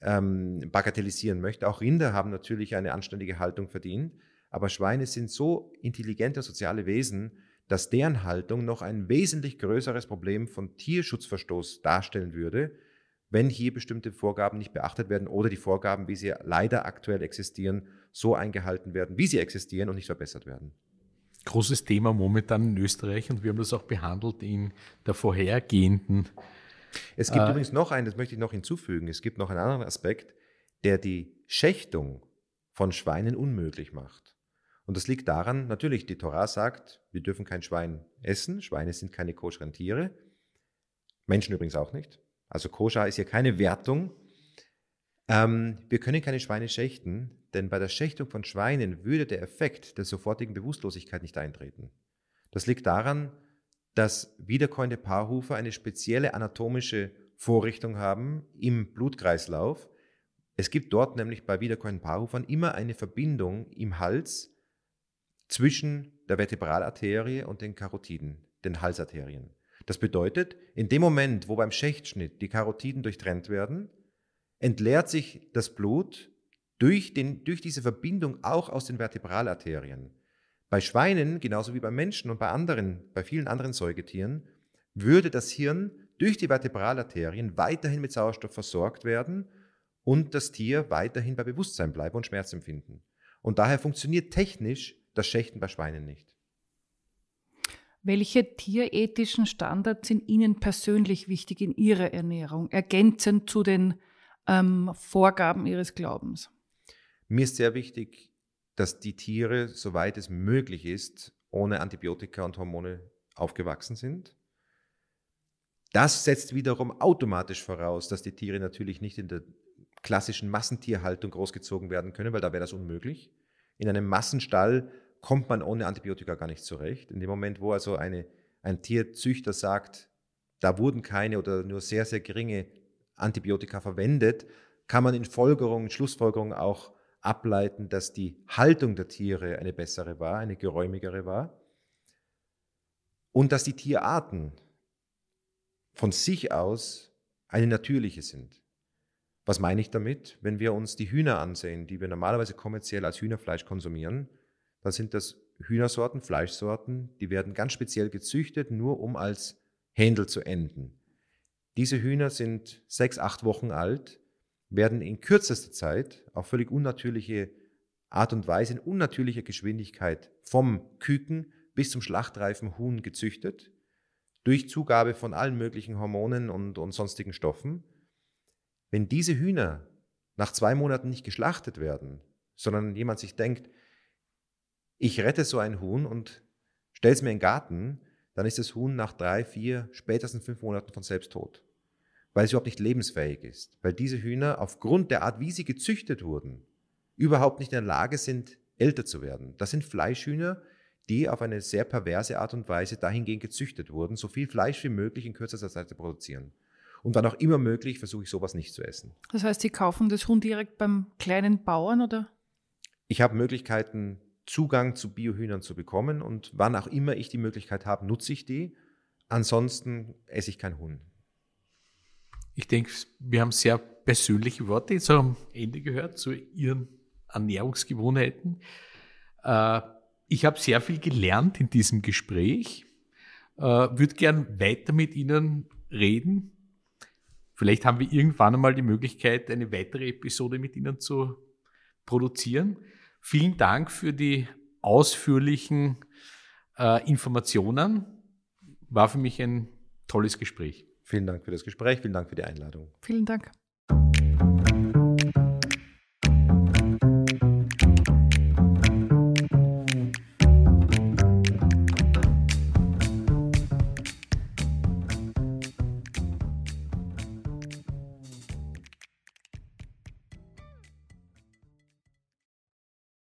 ähm, bagatellisieren möchte. Auch Rinder haben natürlich eine anständige Haltung verdient, aber Schweine sind so intelligente soziale Wesen, dass deren Haltung noch ein wesentlich größeres Problem von Tierschutzverstoß darstellen würde, wenn hier bestimmte Vorgaben nicht beachtet werden oder die Vorgaben, wie sie leider aktuell existieren, so eingehalten werden, wie sie existieren und nicht verbessert werden. Großes Thema momentan in Österreich und wir haben das auch behandelt in der vorhergehenden. Es gibt äh, übrigens noch einen, das möchte ich noch hinzufügen, es gibt noch einen anderen Aspekt, der die Schächtung von Schweinen unmöglich macht. Und das liegt daran, natürlich, die Torah sagt, wir dürfen kein Schwein essen, Schweine sind keine koscheren Tiere, Menschen übrigens auch nicht. Also koscher ist hier keine Wertung. Ähm, wir können keine Schweine schächten, denn bei der Schächtung von Schweinen würde der Effekt der sofortigen Bewusstlosigkeit nicht eintreten. Das liegt daran, dass wiederkäuende Paarhufer eine spezielle anatomische Vorrichtung haben im Blutkreislauf. Es gibt dort nämlich bei wiederkäuenden Paarhufern immer eine Verbindung im Hals zwischen der Vertebralarterie und den Karotiden, den Halsarterien. Das bedeutet, in dem Moment, wo beim Schächtschnitt die Karotiden durchtrennt werden, entleert sich das Blut durch, den, durch diese Verbindung auch aus den Vertebralarterien. Bei Schweinen, genauso wie bei Menschen und bei anderen, bei vielen anderen Säugetieren, würde das Hirn durch die Vertebralarterien weiterhin mit Sauerstoff versorgt werden und das Tier weiterhin bei Bewusstsein bleiben und Schmerz empfinden. Und daher funktioniert technisch das Schächten bei Schweinen nicht. Welche tierethischen Standards sind Ihnen persönlich wichtig in Ihrer Ernährung, ergänzend zu den ähm, Vorgaben Ihres Glaubens? Mir ist sehr wichtig, dass die Tiere, soweit es möglich ist, ohne Antibiotika und Hormone aufgewachsen sind. Das setzt wiederum automatisch voraus, dass die Tiere natürlich nicht in der klassischen Massentierhaltung großgezogen werden können, weil da wäre das unmöglich. In einem Massenstall kommt man ohne Antibiotika gar nicht zurecht. In dem Moment, wo also eine, ein Tierzüchter sagt, da wurden keine oder nur sehr, sehr geringe Antibiotika verwendet, kann man in Folgerungen, Schlussfolgerungen auch ableiten, dass die Haltung der Tiere eine bessere war, eine geräumigere war und dass die Tierarten von sich aus eine natürliche sind. Was meine ich damit? Wenn wir uns die Hühner ansehen, die wir normalerweise kommerziell als Hühnerfleisch konsumieren, dann sind das Hühnersorten, Fleischsorten, die werden ganz speziell gezüchtet, nur um als Händel zu enden. Diese Hühner sind sechs, acht Wochen alt, werden in kürzester Zeit auf völlig unnatürliche Art und Weise, in unnatürlicher Geschwindigkeit vom Küken bis zum schlachtreifen Huhn gezüchtet, durch Zugabe von allen möglichen Hormonen und, und sonstigen Stoffen. Wenn diese Hühner nach zwei Monaten nicht geschlachtet werden, sondern jemand sich denkt, ich rette so ein Huhn und stelle es mir in den Garten, dann ist das Huhn nach drei, vier, spätestens fünf Monaten von selbst tot, weil es überhaupt nicht lebensfähig ist, weil diese Hühner aufgrund der Art, wie sie gezüchtet wurden, überhaupt nicht in der Lage sind, älter zu werden. Das sind Fleischhühner, die auf eine sehr perverse Art und Weise dahingehend gezüchtet wurden, so viel Fleisch wie möglich in kürzester Zeit zu produzieren. Und wann auch immer möglich, versuche ich sowas nicht zu essen. Das heißt, Sie kaufen das Huhn direkt beim kleinen Bauern, oder? Ich habe Möglichkeiten, Zugang zu Biohühnern zu bekommen. Und wann auch immer ich die Möglichkeit habe, nutze ich die. Ansonsten esse ich kein Huhn. Ich denke, wir haben sehr persönliche Worte jetzt am Ende gehört zu Ihren Ernährungsgewohnheiten. Äh, ich habe sehr viel gelernt in diesem Gespräch. Äh, Würde gern weiter mit Ihnen reden. Vielleicht haben wir irgendwann einmal die Möglichkeit, eine weitere Episode mit Ihnen zu produzieren. Vielen Dank für die ausführlichen äh, Informationen. War für mich ein tolles Gespräch. Vielen Dank für das Gespräch, vielen Dank für die Einladung. Vielen Dank.